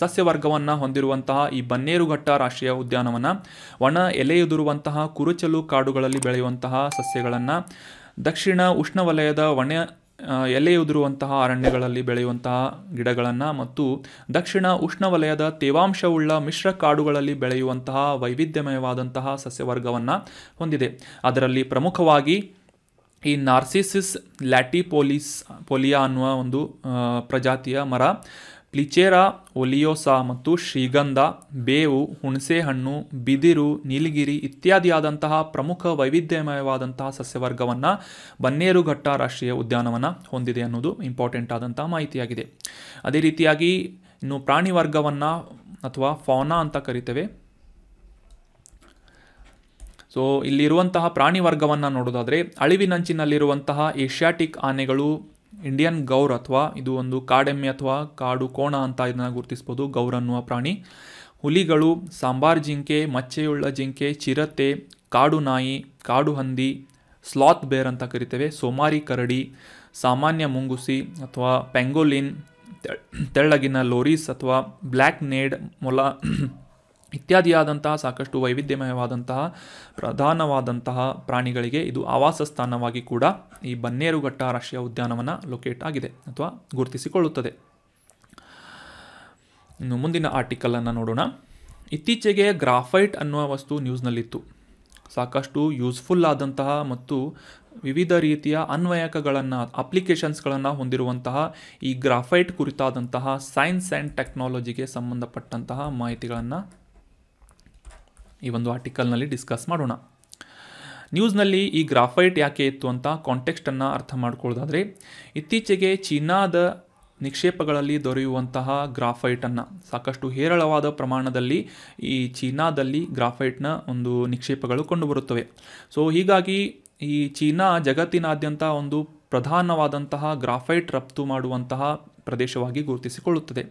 ಸಸ್ಯವರ್ಗವನ್ನು ಹೊಂದಿರುವಂತಹ ಈ ಬನ್ನೇರುಘಟ್ಟ ರಾಷ್ಟ್ರೀಯ ಉದ್ಯಾನವನ ಒಣ ಎಲೆಯುದುರುವಂತಹ ಕುರುಚಲು ಕಾಡುಗಳಲ್ಲಿ ಬೆಳೆಯುವಂತಹ ಸಸ್ಯಗಳನ್ನು ದಕ್ಷಿಣ ಉಷ್ಣವಲಯದ ಒಣ ಎಲೆಯುದುರುವಂತಹ ಅರಣ್ಯಗಳಲ್ಲಿ ಬೆಳೆಯುವಂತಹ ಗಿಡಗಳನ್ನು ಮತ್ತು ದಕ್ಷಿಣ ಉಷ್ಣವಲಯದ ತೇವಾಂಶವುಳ್ಳ ಮಿಶ್ರ ಕಾಡುಗಳಲ್ಲಿ ಬೆಳೆಯುವಂತಹ ವೈವಿಧ್ಯಮಯವಾದಂತಹ ಸಸ್ಯವರ್ಗವನ್ನು ಹೊಂದಿದೆ ಅದರಲ್ಲಿ ಪ್ರಮುಖವಾಗಿ ಈ ನಾರ್ಸಿಸಿಸ್ ಲ್ಯಾಟಿಪೋಲಿಸ್ ಪೋಲಿಯಾ ಅನ್ನುವ ಒಂದು ಪ್ರಜಾತಿಯ ಮರ ಪ್ಲಿಚೇರಾ ಒಲಿಯೋಸಾ ಮತ್ತು ಶ್ರೀಗಂಧ ಬೇವು ಹುಣಸೆಹಣ್ಣು ಬಿದಿರು ನೀಲಗಿರಿ ಇತ್ಯಾದಿಯಾದಂತಹ ಪ್ರಮುಖ ವೈವಿಧ್ಯಮಯವಾದಂತಹ ಸಸ್ಯವರ್ಗವನ್ನು ಬನ್ನೇರುಘಟ್ಟ ರಾಷ್ಟ್ರೀಯ ಉದ್ಯಾನವನ ಹೊಂದಿದೆ ಅನ್ನೋದು ಇಂಪಾರ್ಟೆಂಟ್ ಆದಂತಹ ಮಾಹಿತಿಯಾಗಿದೆ ಅದೇ ರೀತಿಯಾಗಿ ಇನ್ನು ಪ್ರಾಣಿ ವರ್ಗವನ್ನು ಅಥವಾ ಫೌನಾ ಅಂತ ಕರಿತೇವೆ ಸೊ ಇಲ್ಲಿರುವಂತಹ ಪ್ರಾಣಿ ವರ್ಗವನ್ನು ನೋಡೋದಾದರೆ ಅಳಿವಿನಂಚಿನಲ್ಲಿರುವಂತಹ ಏಷ್ಯಾಟಿಕ್ ಆನೆಗಳು ಇಂಡಿಯನ್ ಗೌರ್ ಅಥವಾ ಇದು ಒಂದು ಕಾಡೆಮ್ಮೆ ಅಥವಾ ಕಾಡು ಕೋಣ ಅಂತ ಇದನ್ನು ಗುರುತಿಸ್ಬೋದು ಗೌರ್ ಅನ್ನುವ ಪ್ರಾಣಿ ಹುಲಿಗಳು ಸಾಂಬಾರ್ ಜಿಂಕೆ ಮಚ್ಚೆಯುಳ್ಳ ಜಿಂಕೆ ಚಿರತೆ ಕಾಡು ನಾಯಿ ಕಾಡು ಹಂದಿ ಸ್ಲಾತ್ ಬೇರ್ ಅಂತ ಕರಿತೇವೆ ಸೋಮಾರಿ ಕರಡಿ ಸಾಮಾನ್ಯ ಮುಂಗುಸಿ ಅಥವಾ ಪೆಂಗೋಲಿನ್ ತೆಳ್ಳಗಿನ ಲೋರೀಸ್ ಅಥವಾ ಬ್ಲ್ಯಾಕ್ ನೇಡ್ ಮೊಲ ಇತ್ಯಾದಿಯಾದಂತಹ ಸಾಕಷ್ಟು ವೈವಿಧ್ಯಮಯವಾದಂತಹ ಪ್ರಧಾನವಾದಂತಹ ಪ್ರಾಣಿಗಳಿಗೆ ಇದು ಆವಾಸ ಸ್ಥಾನವಾಗಿ ಕೂಡ ಈ ಬನ್ನೇರುಘಟ್ಟ ರಾಷ್ಟ್ರೀಯ ಉದ್ಯಾನವನ ಲೊಕೇಟ್ ಆಗಿದೆ ಅಥವಾ ಗುರುತಿಸಿಕೊಳ್ಳುತ್ತದೆ ಇನ್ನು ಮುಂದಿನ ಆರ್ಟಿಕಲನ್ನು ನೋಡೋಣ ಇತ್ತೀಚೆಗೆ ಗ್ರಾಫೈಟ್ ಅನ್ನುವ ವಸ್ತು ನ್ಯೂಸ್ನಲ್ಲಿತ್ತು ಸಾಕಷ್ಟು ಯೂಸ್ಫುಲ್ ಆದಂತಹ ಮತ್ತು ವಿವಿಧ ರೀತಿಯ ಅನ್ವಯಕಗಳನ್ನು ಅಪ್ಲಿಕೇಶನ್ಸ್ಗಳನ್ನು ಹೊಂದಿರುವಂತಹ ಈ ಗ್ರಾಫೈಟ್ ಕುರಿತಾದಂತಹ ಸೈನ್ಸ್ ಆ್ಯಂಡ್ ಟೆಕ್ನಾಲಜಿಗೆ ಸಂಬಂಧಪಟ್ಟಂತಹ ಮಾಹಿತಿಗಳನ್ನು ಈ ಒಂದು ಆರ್ಟಿಕಲ್ನಲ್ಲಿ ಡಿಸ್ಕಸ್ ಮಾಡೋಣ ನ್ಯೂಸ್ನಲ್ಲಿ ಈ ಗ್ರಾಫೈಟ್ ಯಾಕೆ ಇತ್ತು ಅಂತ ಕಾಂಟೆಕ್ಸ್ಟನ್ನು ಅರ್ಥ ಮಾಡ್ಕೊಳ್ಳೋದಾದರೆ ಇತ್ತೀಚೆಗೆ ಚೀನಾದ ನಿಕ್ಷೇಪಗಳಲ್ಲಿ ದೊರೆಯುವಂತಹ ಗ್ರಾಫೈಟನ್ನು ಸಾಕಷ್ಟು ಹೇರಳವಾದ ಪ್ರಮಾಣದಲ್ಲಿ ಈ ಚೀನಾದಲ್ಲಿ ಗ್ರಾಫೈಟ್ನ ಒಂದು ನಿಕ್ಷೇಪಗಳು ಕಂಡುಬರುತ್ತವೆ ಸೊ ಹೀಗಾಗಿ ಈ ಚೀನಾ ಜಗತ್ತಿನಾದ್ಯಂತ ಒಂದು ಪ್ರಧಾನವಾದಂತಹ ಗ್ರಾಫೈಟ್ ರಫ್ತು ಮಾಡುವಂತಹ ಪ್ರದೇಶವಾಗಿ ಗುರುತಿಸಿಕೊಳ್ಳುತ್ತದೆ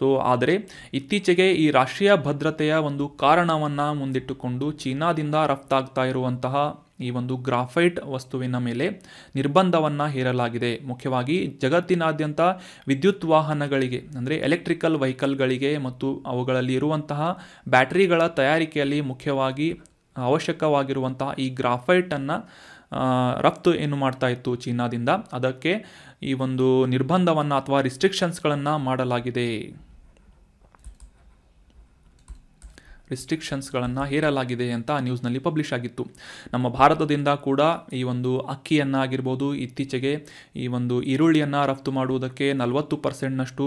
ಸೊ ಆದರೆ ಇತ್ತೀಚೆಗೆ ಈ ರಾಷ್ಟ್ರೀಯ ಭದ್ರತೆಯ ಒಂದು ಕಾರಣವನ್ನು ಮುಂದಿಟ್ಟುಕೊಂಡು ಚೀನಾದಿಂದ ರಫ್ತಾಗ್ತಾ ಇರುವಂತಹ ಈ ಒಂದು ಗ್ರಾಫೈಟ್ ವಸ್ತುವಿನ ಮೇಲೆ ನಿರ್ಬಂಧವನ್ನು ಹೇರಲಾಗಿದೆ ಮುಖ್ಯವಾಗಿ ಜಗತ್ತಿನಾದ್ಯಂತ ವಿದ್ಯುತ್ ವಾಹನಗಳಿಗೆ ಅಂದರೆ ಎಲೆಕ್ಟ್ರಿಕಲ್ ವೆಹಿಕಲ್ಗಳಿಗೆ ಮತ್ತು ಅವುಗಳಲ್ಲಿ ಇರುವಂತಹ ಬ್ಯಾಟ್ರಿಗಳ ತಯಾರಿಕೆಯಲ್ಲಿ ಮುಖ್ಯವಾಗಿ ಅವಶ್ಯಕವಾಗಿರುವಂತಹ ಈ ಗ್ರಾಫೈಟನ್ನು ರಫ್ತು ಏನು ಮಾಡ್ತಾ ಇತ್ತು ಚೀನಾದಿಂದ ಅದಕ್ಕೆ ಈ ಒಂದು ನಿರ್ಬಂಧವನ್ನು ಅಥವಾ ರಿಸ್ಟ್ರಿಕ್ಷನ್ಸ್ಗಳನ್ನು ಮಾಡಲಾಗಿದೆ ರಿಸ್ಟ್ರಿಕ್ಷನ್ಸ್ಗಳನ್ನು ಹೇರಲಾಗಿದೆ ಅಂತ ನ್ಯೂಸ್ನಲ್ಲಿ ಪಬ್ಲಿಷ್ ಆಗಿತ್ತು ನಮ್ಮ ಭಾರತದಿಂದ ಕೂಡ ಈ ಒಂದು ಅಕ್ಕಿಯನ್ನು ಆಗಿರ್ಬೋದು ಇತ್ತೀಚೆಗೆ ಈ ಒಂದು ಈರುಳ್ಳಿಯನ್ನು ರಫ್ತು ಮಾಡುವುದಕ್ಕೆ ನಲವತ್ತು ಪರ್ಸೆಂಟ್ನಷ್ಟು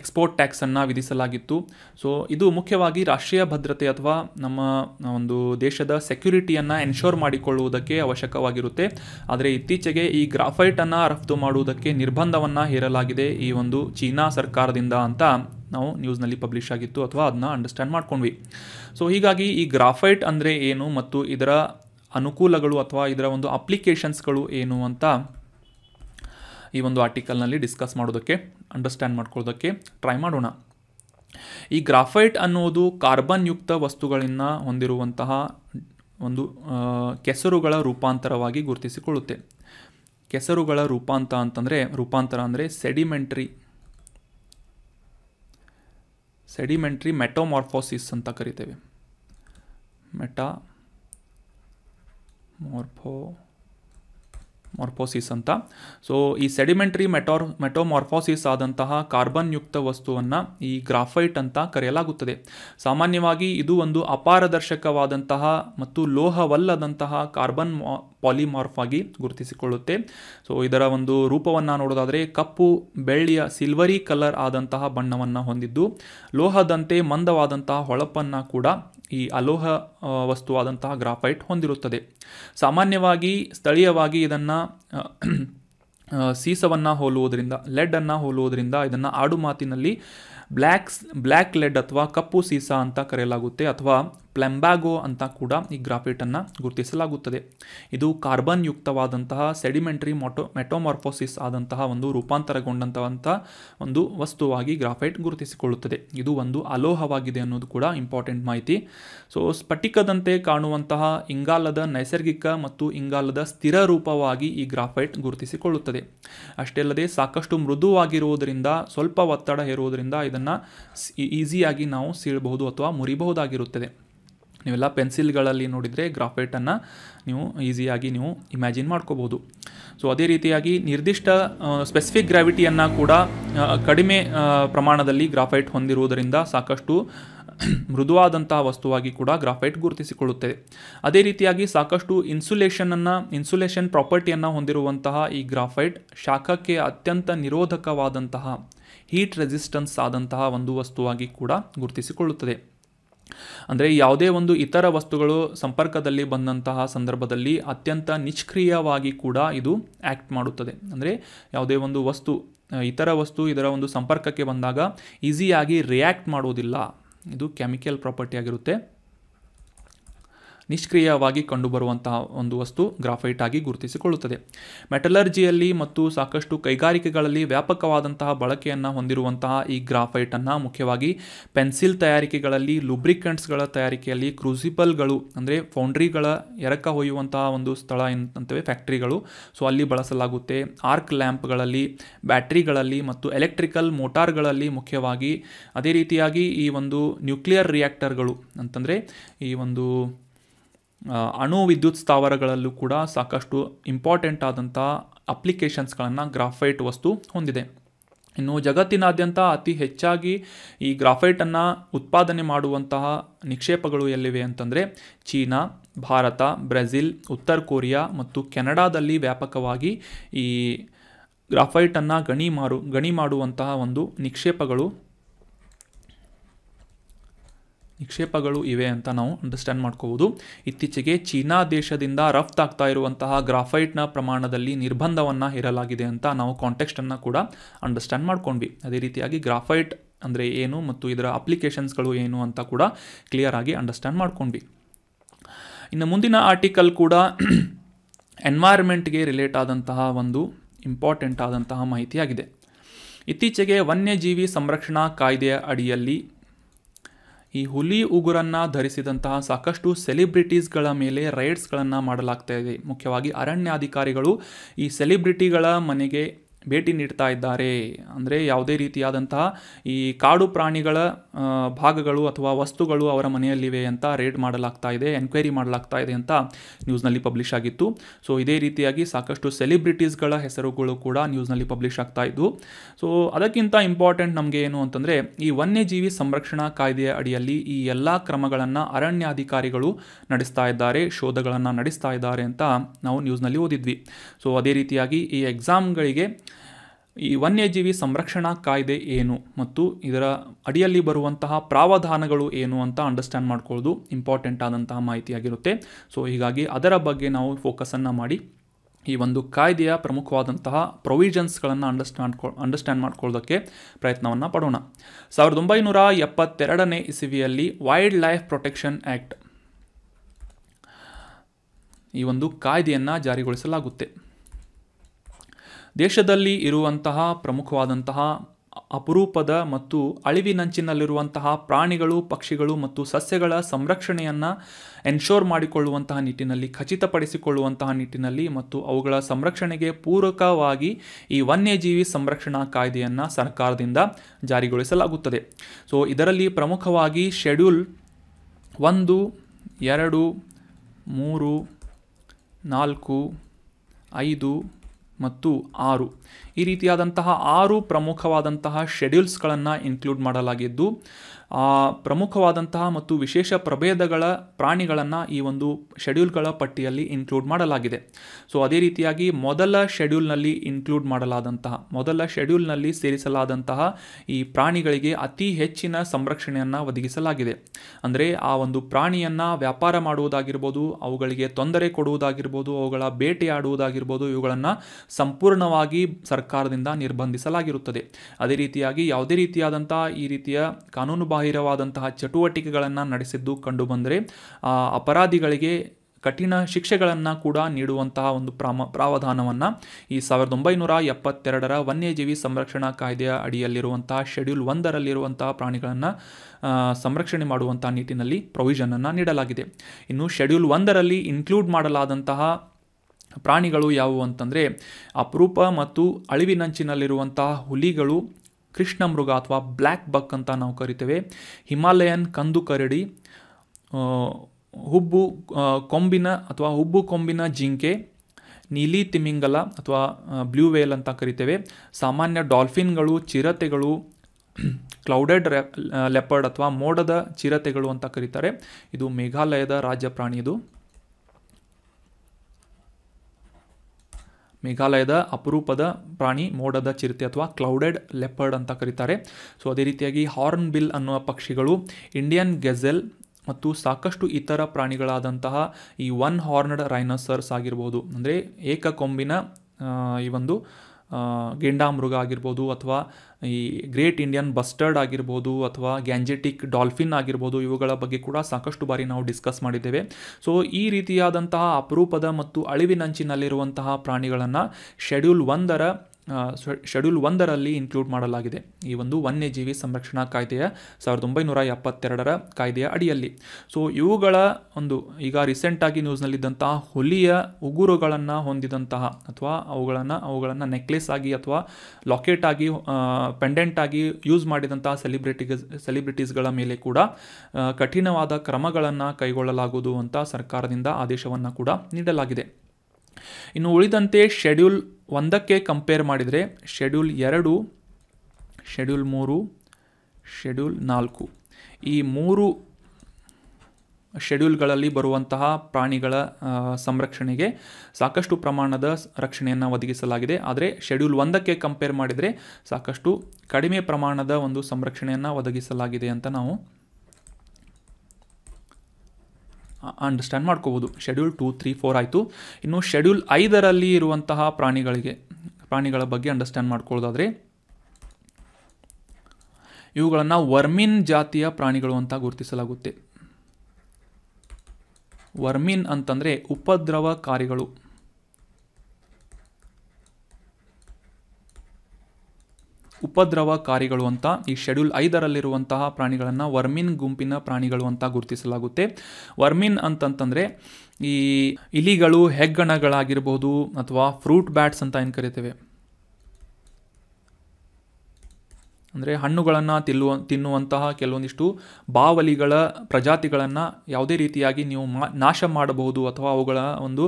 ಎಕ್ಸ್ಪೋರ್ಟ್ ಟ್ಯಾಕ್ಸನ್ನು ವಿಧಿಸಲಾಗಿತ್ತು ಸೊ ಇದು ಮುಖ್ಯವಾಗಿ ರಾಷ್ಟ್ರೀಯ ಭದ್ರತೆ ಅಥವಾ ನಮ್ಮ ಒಂದು ದೇಶದ ಸೆಕ್ಯುರಿಟಿಯನ್ನು ಎನ್ಶೋರ್ ಮಾಡಿಕೊಳ್ಳುವುದಕ್ಕೆ ಅವಶ್ಯಕವಾಗಿರುತ್ತೆ ಆದರೆ ಇತ್ತೀಚೆಗೆ ಈ ಗ್ರಾಫೈಟನ್ನು ರಫ್ತು ಮಾಡುವುದಕ್ಕೆ ನಿರ್ಬಂಧವನ್ನು ಹೇರಲಾಗಿದೆ ಈ ಒಂದು ಚೀನಾ ಸರ್ಕಾರದಿಂದ ಅಂತ ನಾವು ನ್ಯೂಸ್ನಲ್ಲಿ ಪಬ್ಲಿಷ್ ಆಗಿತ್ತು ಅಥವಾ ಅದನ್ನ ಅಂಡರ್ಸ್ಟ್ಯಾಂಡ್ ಮಾಡ್ಕೊಂಡ್ವಿ ಸೊ ಹೀಗಾಗಿ ಈ ಗ್ರಾಫೈಟ್ ಅಂದರೆ ಏನು ಮತ್ತು ಇದರ ಅನುಕೂಲಗಳು ಅಥವಾ ಇದರ ಒಂದು ಅಪ್ಲಿಕೇಶನ್ಸ್ಗಳು ಏನು ಅಂತ ಈ ಒಂದು ಆರ್ಟಿಕಲ್ನಲ್ಲಿ ಡಿಸ್ಕಸ್ ಮಾಡೋದಕ್ಕೆ ಅಂಡರ್ಸ್ಟ್ಯಾಂಡ್ ಮಾಡ್ಕೊಳ್ಳೋದಕ್ಕೆ ಟ್ರೈ ಮಾಡೋಣ ಈ ಗ್ರಾಫೈಟ್ ಅನ್ನೋದು ಕಾರ್ಬನ್ ಯುಕ್ತ ವಸ್ತುಗಳನ್ನು ಹೊಂದಿರುವಂತಹ ಒಂದು ಕೆಸರುಗಳ ರೂಪಾಂತರವಾಗಿ ಗುರುತಿಸಿಕೊಳ್ಳುತ್ತೆ ಕೆಸರುಗಳ ರೂಪಾಂತ ಅಂತಂದರೆ ರೂಪಾಂತರ ಅಂದರೆ ಸೆಡಿಮೆಂಟ್ರಿ ಸೆಡಿಮೆಂಟ್ರಿ ಮೆಟೋಮಾರ್ಫೋಸಿಸ್ ಅಂತ ಕರಿತೇವೆ ಮೆಟಾ ಮೋರ್ಫೋ ಮಾರ್ಫೋಸಿಸ್ ಅಂತ ಸೊ ಈ ಸೆಡಿಮೆಂಟ್ರಿ ಮೆಟೋರ್ ಮೆಟೋಮಾರ್ಫೋಸಿಸ್ ಆದಂತಹ ಕಾರ್ಬನ್ ಯುಕ್ತ ವಸ್ತುವನ್ನು ಈ ಗ್ರಾಫೈಟ್ ಅಂತ ಕರೆಯಲಾಗುತ್ತದೆ ಸಾಮಾನ್ಯವಾಗಿ ಇದು ಒಂದು ಅಪಾರದರ್ಶಕವಾದಂತಹ ಮತ್ತು ಲೋಹವಲ್ಲದಂತಹ ಕಾರ್ಬನ್ ಪಾಲಿಮಾರ್ಫ್ ಆಗಿ ಗುರುತಿಸಿಕೊಳ್ಳುತ್ತೆ ಸೊ ಇದರ ಒಂದು ರೂಪವನ್ನು ನೋಡೋದಾದರೆ ಕಪ್ಪು ಬೆಳ್ಳಿಯ ಸಿಲ್ವರಿ ಕಲರ್ ಆದಂತಹ ಬಣ್ಣವನ್ನು ಹೊಂದಿದ್ದು ಲೋಹದಂತೆ ಮಂದವಾದಂತಹ ಹೊಳಪನ್ನು ಕೂಡ ಈ ಅಲೋಹ ವಸ್ತುವಾದಂತಹ ಗ್ರಾಫೈಟ್ ಹೊಂದಿರುತ್ತದೆ ಸಾಮಾನ್ಯವಾಗಿ ಸ್ಥಳೀಯವಾಗಿ ಇದನ್ನು ಸೀಸವನ್ನು ಹೋಲುವುದರಿಂದ ಲೆಡ್ಡನ್ನು ಹೋಲುವುದರಿಂದ ಇದನ್ನು ಆಡು ಮಾತಿನಲ್ಲಿ ಬ್ಲ್ಯಾಕ್ಸ್ ಬ್ಲ್ಯಾಕ್ ಲೆಡ್ ಅಥವಾ ಕಪ್ಪು ಸೀಸ ಅಂತ ಕರೆಯಲಾಗುತ್ತೆ ಅಥವಾ ಪ್ಲೆಂಬ್ಯಾಗೋ ಅಂತ ಕೂಡ ಈ ಗ್ರಾಫೈಟನ್ನು ಗುರುತಿಸಲಾಗುತ್ತದೆ ಇದು ಕಾರ್ಬನ್ ಯುಕ್ತವಾದಂತಹ ಸೆಡಿಮೆಂಟ್ರಿ ಮೊಟೊ ಮೆಟೋಮಾರ್ಫೋಸಿಸ್ ಆದಂತಹ ಒಂದು ರೂಪಾಂತರಗೊಂಡಂತಹ ಒಂದು ವಸ್ತುವಾಗಿ ಗ್ರಾಫೈಟ್ ಗುರುತಿಸಿಕೊಳ್ಳುತ್ತದೆ ಇದು ಒಂದು ಅಲೋಹವಾಗಿದೆ ಅನ್ನೋದು ಕೂಡ ಇಂಪಾರ್ಟೆಂಟ್ ಮಾಹಿತಿ ಸೊ ಸ್ಫಟಿಕದಂತೆ ಕಾಣುವಂತಹ ಇಂಗಾಲದ ನೈಸರ್ಗಿಕ ಮತ್ತು ಇಂಗಾಲದ ಸ್ಥಿರ ರೂಪವಾಗಿ ಈ ಗ್ರಾಫೈಟ್ ಗುರುತಿಸಿಕೊಳ್ಳುತ್ತದೆ ಅಷ್ಟೇ ಅಲ್ಲದೆ ಸಾಕಷ್ಟು ಮೃದುವಾಗಿರುವುದರಿಂದ ಸ್ವಲ್ಪ ಒತ್ತಡ ಹೇರುವುದರಿಂದ ಇದನ್ನು ಈಸಿಯಾಗಿ ನಾವು ಸೀಳಬಹುದು ಅಥವಾ ಮುರಿಬಹುದಾಗಿರುತ್ತದೆ ನೀವೆಲ್ಲ ಪೆನ್ಸಿಲ್ಗಳಲ್ಲಿ ನೋಡಿದರೆ ಗ್ರಾಫೈಟನ್ನು ನೀವು ಈಸಿಯಾಗಿ ನೀವು ಇಮ್ಯಾಜಿನ್ ಮಾಡ್ಕೋಬೋದು ಸೊ ಅದೇ ರೀತಿಯಾಗಿ ನಿರ್ದಿಷ್ಟ ಸ್ಪೆಸಿಫಿಕ್ ಗ್ರಾವಿಟಿಯನ್ನು ಕೂಡ ಕಡಿಮೆ ಪ್ರಮಾಣದಲ್ಲಿ ಗ್ರಾಫೈಟ್ ಹೊಂದಿರುವುದರಿಂದ ಸಾಕಷ್ಟು (clears throat) ಮೃದುವಾದಂತಹ ವಸ್ತುವಾಗಿ ಕೂಡ ಗ್ರಾಫೈಟ್ ಗುರುತಿಸಿಕೊಳ್ಳುತ್ತದೆ ಅದೇ ರೀತಿಯಾಗಿ ಸಾಕಷ್ಟು ಇನ್ಸುಲೇಷನನ್ನು ಇನ್ಸುಲೇಷನ್ ಪ್ರಾಪರ್ಟಿಯನ್ನು ಹೊಂದಿರುವಂತಹ ಈ ಗ್ರಾಫೈಟ್ ಶಾಖಕ್ಕೆ ಅತ್ಯಂತ ನಿರೋಧಕವಾದಂತಹ ಹೀಟ್ ರೆಸಿಸ್ಟೆನ್ಸ್ ಆದಂತಹ ಒಂದು ವಸ್ತುವಾಗಿ ಕೂಡ ಗುರುತಿಸಿಕೊಳ್ಳುತ್ತದೆ ಅಂದರೆ ಯಾವುದೇ ಒಂದು ಇತರ ವಸ್ತುಗಳು ಸಂಪರ್ಕದಲ್ಲಿ ಬಂದಂತಹ ಸಂದರ್ಭದಲ್ಲಿ ಅತ್ಯಂತ ನಿಷ್ಕ್ರಿಯವಾಗಿ ಕೂಡ ಇದು ಆ್ಯಕ್ಟ್ ಮಾಡುತ್ತದೆ ಅಂದರೆ ಯಾವುದೇ ಒಂದು ವಸ್ತು ಇತರ ವಸ್ತು ಇದರ ಒಂದು ಸಂಪರ್ಕಕ್ಕೆ ಬಂದಾಗ ಈಸಿಯಾಗಿ ರಿಯಾಕ್ಟ್ ಮಾಡುವುದಿಲ್ಲ ಇದು ಕೆಮಿಕಲ್ ಪ್ರಾಪರ್ಟಿ ಆಗಿರುತ್ತೆ ನಿಷ್ಕ್ರಿಯವಾಗಿ ಕಂಡುಬರುವಂತಹ ಒಂದು ವಸ್ತು ಗ್ರಾಫೈಟ್ ಆಗಿ ಗುರುತಿಸಿಕೊಳ್ಳುತ್ತದೆ ಮೆಟಲರ್ಜಿಯಲ್ಲಿ ಮತ್ತು ಸಾಕಷ್ಟು ಕೈಗಾರಿಕೆಗಳಲ್ಲಿ ವ್ಯಾಪಕವಾದಂತಹ ಬಳಕೆಯನ್ನು ಹೊಂದಿರುವಂತಹ ಈ ಗ್ರಾಫೈಟನ್ನು ಮುಖ್ಯವಾಗಿ ಪೆನ್ಸಿಲ್ ತಯಾರಿಕೆಗಳಲ್ಲಿ ಲುಬ್ರಿಕೆಂಟ್ಸ್ಗಳ ತಯಾರಿಕೆಯಲ್ಲಿ ಕ್ರೂಸಿಬಲ್ಗಳು ಅಂದರೆ ಫೌಂಡ್ರಿಗಳ ಎರಕ ಹೊಯ್ಯುವಂತಹ ಒಂದು ಸ್ಥಳ ಅಂತೇವೆ ಫ್ಯಾಕ್ಟ್ರಿಗಳು ಸೊ ಅಲ್ಲಿ ಬಳಸಲಾಗುತ್ತೆ ಆರ್ಕ್ ಲ್ಯಾಂಪ್ಗಳಲ್ಲಿ ಬ್ಯಾಟ್ರಿಗಳಲ್ಲಿ ಮತ್ತು ಎಲೆಕ್ಟ್ರಿಕಲ್ ಮೋಟಾರ್ಗಳಲ್ಲಿ ಮುಖ್ಯವಾಗಿ ಅದೇ ರೀತಿಯಾಗಿ ಈ ಒಂದು ನ್ಯೂಕ್ಲಿಯರ್ ರಿಯಾಕ್ಟರ್ಗಳು ಅಂತಂದರೆ ಈ ಒಂದು ಅಣು ವಿದ್ಯುತ್ ಸ್ಥಾವರಗಳಲ್ಲೂ ಕೂಡ ಸಾಕಷ್ಟು ಇಂಪಾರ್ಟೆಂಟ್ ಆದಂಥ ಅಪ್ಲಿಕೇಶನ್ಸ್ಗಳನ್ನು ಗ್ರಾಫೈಟ್ ವಸ್ತು ಹೊಂದಿದೆ ಇನ್ನು ಜಗತ್ತಿನಾದ್ಯಂತ ಅತಿ ಹೆಚ್ಚಾಗಿ ಈ ಗ್ರಾಫೈಟನ್ನು ಉತ್ಪಾದನೆ ಮಾಡುವಂತಹ ನಿಕ್ಷೇಪಗಳು ಎಲ್ಲಿವೆ ಅಂತಂದರೆ ಚೀನಾ ಭಾರತ ಬ್ರೆಜಿಲ್ ಉತ್ತರ ಕೊರಿಯಾ ಮತ್ತು ಕೆನಡಾದಲ್ಲಿ ವ್ಯಾಪಕವಾಗಿ ಈ ಗ್ರಾಫೈಟನ್ನು ಗಣಿ ಮಾರು ಗಣಿ ಮಾಡುವಂತಹ ಒಂದು ನಿಕ್ಷೇಪಗಳು ನಿಕ್ಷೇಪಗಳು ಇವೆ ಅಂತ ನಾವು ಅಂಡರ್ಸ್ಟ್ಯಾಂಡ್ ಮಾಡ್ಕೋಬಹುದು ಇತ್ತೀಚೆಗೆ ಚೀನಾ ದೇಶದಿಂದ ರಫ್ತಾಗ್ತಾ ಇರುವಂತಹ ಗ್ರಾಫೈಟ್ನ ಪ್ರಮಾಣದಲ್ಲಿ ನಿರ್ಬಂಧವನ್ನು ಹೇರಲಾಗಿದೆ ಅಂತ ನಾವು ಕಾಂಟೆಕ್ಸ್ಟನ್ನು ಕೂಡ ಅಂಡರ್ಸ್ಟ್ಯಾಂಡ್ ಮಾಡ್ಕೊಂಡ್ವಿ ಅದೇ ರೀತಿಯಾಗಿ ಗ್ರಾಫೈಟ್ ಅಂದರೆ ಏನು ಮತ್ತು ಇದರ ಅಪ್ಲಿಕೇಶನ್ಸ್ಗಳು ಏನು ಅಂತ ಕೂಡ ಕ್ಲಿಯರ್ ಆಗಿ ಅಂಡರ್ಸ್ಟ್ಯಾಂಡ್ ಮಾಡ್ಕೊಂಡ್ವಿ ಇನ್ನು ಮುಂದಿನ ಆರ್ಟಿಕಲ್ ಕೂಡ ಎನ್ವೈರ್ಮೆಂಟ್ಗೆ (clears throat) ರಿಲೇಟ್ ಆದಂತಹ ಒಂದು ಇಂಪಾರ್ಟೆಂಟ್ ಆದಂತಹ ಮಾಹಿತಿಯಾಗಿದೆ ಇತ್ತೀಚೆಗೆ ವನ್ಯಜೀವಿ ಸಂರಕ್ಷಣಾ ಕಾಯ್ದೆಯ ಅಡಿಯಲ್ಲಿ ಈ ಹುಲಿ ಉಗುರನ್ನು ಧರಿಸಿದಂತಹ ಸಾಕಷ್ಟು ಸೆಲೆಬ್ರಿಟೀಸ್ಗಳ ಮೇಲೆ ರೈಡ್ಸ್ಗಳನ್ನು ಮಾಡಲಾಗ್ತಾ ಇದೆ ಮುಖ್ಯವಾಗಿ ಅರಣ್ಯಾಧಿಕಾರಿಗಳು ಈ ಸೆಲೆಬ್ರಿಟಿಗಳ ಮನೆಗೆ ಭೇಟಿ ನೀಡ್ತಾ ಇದ್ದಾರೆ ಅಂದರೆ ಯಾವುದೇ ರೀತಿಯಾದಂತಹ ಈ ಕಾಡು ಪ್ರಾಣಿಗಳ ಭಾಗಗಳು ಅಥವಾ ವಸ್ತುಗಳು ಅವರ ಮನೆಯಲ್ಲಿವೆ ಅಂತ ರೇಡ್ ಮಾಡಲಾಗ್ತಾ ಇದೆ ಎನ್ಕ್ವೈರಿ ಮಾಡಲಾಗ್ತಾ ಇದೆ ಅಂತ ನ್ಯೂಸ್ನಲ್ಲಿ ಪಬ್ಲಿಷ್ ಆಗಿತ್ತು ಸೊ ಇದೇ ರೀತಿಯಾಗಿ ಸಾಕಷ್ಟು ಸೆಲೆಬ್ರಿಟೀಸ್ಗಳ ಹೆಸರುಗಳು ಕೂಡ ನ್ಯೂಸ್ನಲ್ಲಿ ಪಬ್ಲಿಷ್ ಆಗ್ತಾ ಇದ್ವು ಸೊ ಅದಕ್ಕಿಂತ ಇಂಪಾರ್ಟೆಂಟ್ ನಮಗೆ ಏನು ಅಂತಂದರೆ ಈ ವನ್ಯಜೀವಿ ಸಂರಕ್ಷಣಾ ಕಾಯ್ದೆಯ ಅಡಿಯಲ್ಲಿ ಈ ಎಲ್ಲ ಕ್ರಮಗಳನ್ನು ಅರಣ್ಯಾಧಿಕಾರಿಗಳು ನಡೆಸ್ತಾ ಇದ್ದಾರೆ ಶೋಧಗಳನ್ನು ನಡೆಸ್ತಾ ಇದ್ದಾರೆ ಅಂತ ನಾವು ನ್ಯೂಸ್ನಲ್ಲಿ ಓದಿದ್ವಿ ಸೊ ಅದೇ ರೀತಿಯಾಗಿ ಈ ಎಕ್ಸಾಮ್ಗಳಿಗೆ ಈ ವನ್ಯಜೀವಿ ಸಂರಕ್ಷಣಾ ಕಾಯ್ದೆ ಏನು ಮತ್ತು ಇದರ ಅಡಿಯಲ್ಲಿ ಬರುವಂತಹ ಪ್ರಾವಧಾನಗಳು ಏನು ಅಂತ ಅಂಡರ್ಸ್ಟ್ಯಾಂಡ್ ಮಾಡ್ಕೊಳ್ಳೋದು ಇಂಪಾರ್ಟೆಂಟ್ ಆದಂತಹ ಮಾಹಿತಿಯಾಗಿರುತ್ತೆ ಸೊ ಹೀಗಾಗಿ ಅದರ ಬಗ್ಗೆ ನಾವು ಫೋಕಸನ್ನು ಮಾಡಿ ಈ ಒಂದು ಕಾಯ್ದೆಯ ಪ್ರಮುಖವಾದಂತಹ ಪ್ರೊವಿಷನ್ಸ್ಗಳನ್ನು ಅಂಡರ್ಸ್ಟ್ಯಾಂಡ್ ಅಂಡರ್ಸ್ಟ್ಯಾಂಡ್ ಮಾಡ್ಕೊಳ್ಳೋದಕ್ಕೆ ಪ್ರಯತ್ನವನ್ನು ಪಡೋಣ ಸಾವಿರದ ಒಂಬೈನೂರ ಎಪ್ಪತ್ತೆರಡನೇ ಇಸವಿಯಲ್ಲಿ ವೈಲ್ಡ್ ಲೈಫ್ ಪ್ರೊಟೆಕ್ಷನ್ ಆ್ಯಕ್ಟ್ ಈ ಒಂದು ಕಾಯ್ದೆಯನ್ನು ಜಾರಿಗೊಳಿಸಲಾಗುತ್ತೆ ದೇಶದಲ್ಲಿ ಇರುವಂತಹ ಪ್ರಮುಖವಾದಂತಹ ಅಪರೂಪದ ಮತ್ತು ಅಳಿವಿನಂಚಿನಲ್ಲಿರುವಂತಹ ಪ್ರಾಣಿಗಳು ಪಕ್ಷಿಗಳು ಮತ್ತು ಸಸ್ಯಗಳ ಸಂರಕ್ಷಣೆಯನ್ನು ಎನ್ಶೋರ್ ಮಾಡಿಕೊಳ್ಳುವಂತಹ ನಿಟ್ಟಿನಲ್ಲಿ ಖಚಿತಪಡಿಸಿಕೊಳ್ಳುವಂತಹ ನಿಟ್ಟಿನಲ್ಲಿ ಮತ್ತು ಅವುಗಳ ಸಂರಕ್ಷಣೆಗೆ ಪೂರಕವಾಗಿ ಈ ವನ್ಯಜೀವಿ ಸಂರಕ್ಷಣಾ ಕಾಯ್ದೆಯನ್ನು ಸರ್ಕಾರದಿಂದ ಜಾರಿಗೊಳಿಸಲಾಗುತ್ತದೆ ಸೊ ಇದರಲ್ಲಿ ಪ್ರಮುಖವಾಗಿ ಶೆಡ್ಯೂಲ್ ಒಂದು ಎರಡು ಮೂರು ನಾಲ್ಕು ಐದು ಮತ್ತು ಆರು ಈ ರೀತಿಯಾದಂತಹ ಆರು ಪ್ರಮುಖವಾದಂತಹ ಶೆಡ್ಯೂಲ್ಸ್ಗಳನ್ನು ಇನ್ಕ್ಲೂಡ್ ಮಾಡಲಾಗಿದ್ದು ಪ್ರಮುಖವಾದಂತಹ ಮತ್ತು ವಿಶೇಷ ಪ್ರಭೇದಗಳ ಪ್ರಾಣಿಗಳನ್ನು ಈ ಒಂದು ಶೆಡ್ಯೂಲ್ಗಳ ಪಟ್ಟಿಯಲ್ಲಿ ಇನ್ಕ್ಲೂಡ್ ಮಾಡಲಾಗಿದೆ ಸೊ ಅದೇ ರೀತಿಯಾಗಿ ಮೊದಲ ಶೆಡ್ಯೂಲ್ನಲ್ಲಿ ಇನ್ಕ್ಲೂಡ್ ಮಾಡಲಾದಂತಹ ಮೊದಲ ಶೆಡ್ಯೂಲ್ನಲ್ಲಿ ಸೇರಿಸಲಾದಂತಹ ಈ ಪ್ರಾಣಿಗಳಿಗೆ ಅತಿ ಹೆಚ್ಚಿನ ಸಂರಕ್ಷಣೆಯನ್ನು ಒದಗಿಸಲಾಗಿದೆ ಅಂದರೆ ಆ ಒಂದು ಪ್ರಾಣಿಯನ್ನು ವ್ಯಾಪಾರ ಮಾಡುವುದಾಗಿರ್ಬೋದು ಅವುಗಳಿಗೆ ತೊಂದರೆ ಕೊಡುವುದಾಗಿರ್ಬೋದು ಅವುಗಳ ಬೇಟೆಯಾಡುವುದಾಗಿರ್ಬೋದು ಇವುಗಳನ್ನು ಸಂಪೂರ್ಣವಾಗಿ ಸರ್ಕಾರದಿಂದ ನಿರ್ಬಂಧಿಸಲಾಗಿರುತ್ತದೆ ಅದೇ ರೀತಿಯಾಗಿ ಯಾವುದೇ ರೀತಿಯಾದಂತಹ ಈ ರೀತಿಯ ಕಾನೂನು ನಿಯಮಬಾಹಿರವಾದಂತಹ ಚಟುವಟಿಕೆಗಳನ್ನು ನಡೆಸಿದ್ದು ಕಂಡುಬಂದರೆ ಅಪರಾಧಿಗಳಿಗೆ ಕಠಿಣ ಶಿಕ್ಷೆಗಳನ್ನು ಕೂಡ ನೀಡುವಂತಹ ಒಂದು ಪ್ರಾಮ ಪ್ರಾವಧಾನವನ್ನು ಈ ಸಾವಿರದ ಒಂಬೈನೂರ ಎಪ್ಪತ್ತೆರಡರ ವನ್ಯಜೀವಿ ಸಂರಕ್ಷಣಾ ಕಾಯ್ದೆಯ ಅಡಿಯಲ್ಲಿರುವಂತಹ ಶೆಡ್ಯೂಲ್ ಒಂದರಲ್ಲಿರುವಂತಹ ಪ್ರಾಣಿಗಳನ್ನು ಸಂರಕ್ಷಣೆ ಮಾಡುವಂತಹ ನಿಟ್ಟಿನಲ್ಲಿ ಪ್ರೊವಿಷನನ್ನು ನೀಡಲಾಗಿದೆ ಇನ್ನು ಶೆಡ್ಯೂಲ್ ಒಂದರಲ್ಲಿ ಇನ್ಕ್ಲೂಡ್ ಮಾಡಲಾದಂತಹ ಪ್ರಾಣಿಗಳು ಯಾವುವು ಅಂತಂದರೆ ಅಪರೂಪ ಮತ್ತು ಅಳಿವಿನಂಚಿನಲ್ಲಿರುವಂತಹ ಹುಲಿಗಳು ಕೃಷ್ಣ ಮೃಗ ಅಥವಾ ಬ್ಲ್ಯಾಕ್ ಬಕ್ ಅಂತ ನಾವು ಕರಿತೇವೆ ಹಿಮಾಲಯನ್ ಕಂದು ಕರಡಿ ಹುಬ್ಬು ಕೊಂಬಿನ ಅಥವಾ ಹುಬ್ಬು ಕೊಂಬಿನ ಜಿಂಕೆ ನೀಲಿ ತಿಮಿಂಗಲ ಅಥವಾ ಬ್ಲೂ ವೇಲ್ ಅಂತ ಕರಿತೇವೆ ಸಾಮಾನ್ಯ ಡಾಲ್ಫಿನ್ಗಳು ಚಿರತೆಗಳು ಕ್ಲೌಡೆಡ್ ಲೆಪರ್ಡ್ ಅಥವಾ ಮೋಡದ ಚಿರತೆಗಳು ಅಂತ ಕರೀತಾರೆ ಇದು ಮೇಘಾಲಯದ ರಾಜ್ಯ ಪ್ರಾಣಿ ಇದು ಮೇಘಾಲಯದ ಅಪರೂಪದ ಪ್ರಾಣಿ ಮೋಡದ ಚಿರತೆ ಅಥವಾ ಕ್ಲೌಡೆಡ್ ಲೆಪರ್ಡ್ ಅಂತ ಕರೀತಾರೆ ಸೊ ಅದೇ ರೀತಿಯಾಗಿ ಹಾರ್ನ್ ಬಿಲ್ ಅನ್ನುವ ಪಕ್ಷಿಗಳು ಇಂಡಿಯನ್ ಗೆಜೆಲ್ ಮತ್ತು ಸಾಕಷ್ಟು ಇತರ ಪ್ರಾಣಿಗಳಾದಂತಹ ಈ ಒನ್ ಹಾರ್ನ್ಡ್ ರೈನೋಸರ್ಸ್ ಆಗಿರ್ಬೋದು ಅಂದರೆ ಏಕಕೊಂಬಿನ ಈ ಒಂದು ಗೇಂಡಾಮೃಗ ಆಗಿರ್ಬೋದು ಅಥವಾ ಈ ಗ್ರೇಟ್ ಇಂಡಿಯನ್ ಬಸ್ಟರ್ಡ್ ಆಗಿರ್ಬೋದು ಅಥವಾ ಗ್ಯಾಂಜೆಟಿಕ್ ಡಾಲ್ಫಿನ್ ಆಗಿರ್ಬೋದು ಇವುಗಳ ಬಗ್ಗೆ ಕೂಡ ಸಾಕಷ್ಟು ಬಾರಿ ನಾವು ಡಿಸ್ಕಸ್ ಮಾಡಿದ್ದೇವೆ ಸೊ ಈ ರೀತಿಯಾದಂತಹ ಅಪರೂಪದ ಮತ್ತು ಅಳಿವಿನಂಚಿನಲ್ಲಿರುವಂತಹ ಪ್ರಾಣಿಗಳನ್ನು ಶೆಡ್ಯೂಲ್ ಒಂದರ ಶೆಡ್ಯೂಲ್ ಒಂದರಲ್ಲಿ ಇನ್ಕ್ಲೂಡ್ ಮಾಡಲಾಗಿದೆ ಈ ಒಂದು ವನ್ಯಜೀವಿ ಸಂರಕ್ಷಣಾ ಕಾಯ್ದೆಯ ಸಾವಿರದ ಒಂಬೈನೂರ ಎಪ್ಪತ್ತೆರಡರ ಕಾಯ್ದೆಯ ಅಡಿಯಲ್ಲಿ ಸೊ ಇವುಗಳ ಒಂದು ಈಗ ರೀಸೆಂಟಾಗಿ ನ್ಯೂಸ್ನಲ್ಲಿದ್ದಂತಹ ಹುಲಿಯ ಉಗುರುಗಳನ್ನು ಹೊಂದಿದಂತಹ ಅಥವಾ ಅವುಗಳನ್ನು ಅವುಗಳನ್ನು ನೆಕ್ಲೆಸ್ ಆಗಿ ಅಥವಾ ಲಾಕೆಟ್ ಆಗಿ ಪೆಂಡೆಂಟ್ ಆಗಿ ಯೂಸ್ ಮಾಡಿದಂತಹ ಸೆಲೆಬ್ರಿಟಿಗಸ್ ಸೆಲಿಬ್ರಿಟೀಸ್ಗಳ ಮೇಲೆ ಕೂಡ ಕಠಿಣವಾದ ಕ್ರಮಗಳನ್ನು ಕೈಗೊಳ್ಳಲಾಗುವುದು ಅಂತ ಸರ್ಕಾರದಿಂದ ಆದೇಶವನ್ನು ಕೂಡ ನೀಡಲಾಗಿದೆ ಇನ್ನು ಉಳಿದಂತೆ ಶೆಡ್ಯೂಲ್ ಒಂದಕ್ಕೆ ಕಂಪೇರ್ ಮಾಡಿದರೆ ಶೆಡ್ಯೂಲ್ ಎರಡು ಶೆಡ್ಯೂಲ್ ಮೂರು ಶೆಡ್ಯೂಲ್ ನಾಲ್ಕು ಈ ಮೂರು ಶೆಡ್ಯೂಲ್ಗಳಲ್ಲಿ ಬರುವಂತಹ ಪ್ರಾಣಿಗಳ ಸಂರಕ್ಷಣೆಗೆ ಸಾಕಷ್ಟು ಪ್ರಮಾಣದ ರಕ್ಷಣೆಯನ್ನು ಒದಗಿಸಲಾಗಿದೆ ಆದರೆ ಶೆಡ್ಯೂಲ್ ಒಂದಕ್ಕೆ ಕಂಪೇರ್ ಮಾಡಿದರೆ ಸಾಕಷ್ಟು ಕಡಿಮೆ ಪ್ರಮಾಣದ ಒಂದು ಸಂರಕ್ಷಣೆಯನ್ನು ಒದಗಿಸಲಾಗಿದೆ ಅಂತ ನಾವು ಅಂಡರ್ಸ್ಟ್ಯಾಂಡ್ ಮಾಡ್ಕೋಬೋದು ಶೆಡ್ಯೂಲ್ ಟು ತ್ರೀ ಫೋರ್ ಆಯಿತು ಇನ್ನು ಶೆಡ್ಯೂಲ್ ಐದರಲ್ಲಿ ಇರುವಂತಹ ಪ್ರಾಣಿಗಳಿಗೆ ಪ್ರಾಣಿಗಳ ಬಗ್ಗೆ ಅಂಡರ್ಸ್ಟ್ಯಾಂಡ್ ಮಾಡ್ಕೊಳ್ಳೋದಾದರೆ ಇವುಗಳನ್ನು ವರ್ಮಿನ್ ಜಾತಿಯ ಪ್ರಾಣಿಗಳು ಅಂತ ಗುರುತಿಸಲಾಗುತ್ತೆ ವರ್ಮಿನ್ ಅಂತಂದರೆ ಉಪದ್ರವಕಾರಿಗಳು ಉಪದ್ರವಕಾರಿಗಳು ಅಂತ ಈ ಶೆಡ್ಯೂಲ್ ಐದರಲ್ಲಿರುವಂತಹ ಪ್ರಾಣಿಗಳನ್ನು ವರ್ಮಿನ್ ಗುಂಪಿನ ಪ್ರಾಣಿಗಳು ಅಂತ ಗುರುತಿಸಲಾಗುತ್ತೆ ವರ್ಮಿನ್ ಅಂತಂತಂದರೆ ಈ ಇಲಿಗಳು ಹೆಗ್ಗಣಗಳಾಗಿರ್ಬೋದು ಅಥವಾ ಫ್ರೂಟ್ ಬ್ಯಾಟ್ಸ್ ಅಂತ ಏನು ಕರಿತೇವೆ ಅಂದರೆ ಹಣ್ಣುಗಳನ್ನು ತಿನ್ನುವ ತಿನ್ನುವಂತಹ ಕೆಲವೊಂದಿಷ್ಟು ಬಾವಲಿಗಳ ಪ್ರಜಾತಿಗಳನ್ನು ಯಾವುದೇ ರೀತಿಯಾಗಿ ನೀವು ಮಾ ನಾಶ ಮಾಡಬಹುದು ಅಥವಾ ಅವುಗಳ ಒಂದು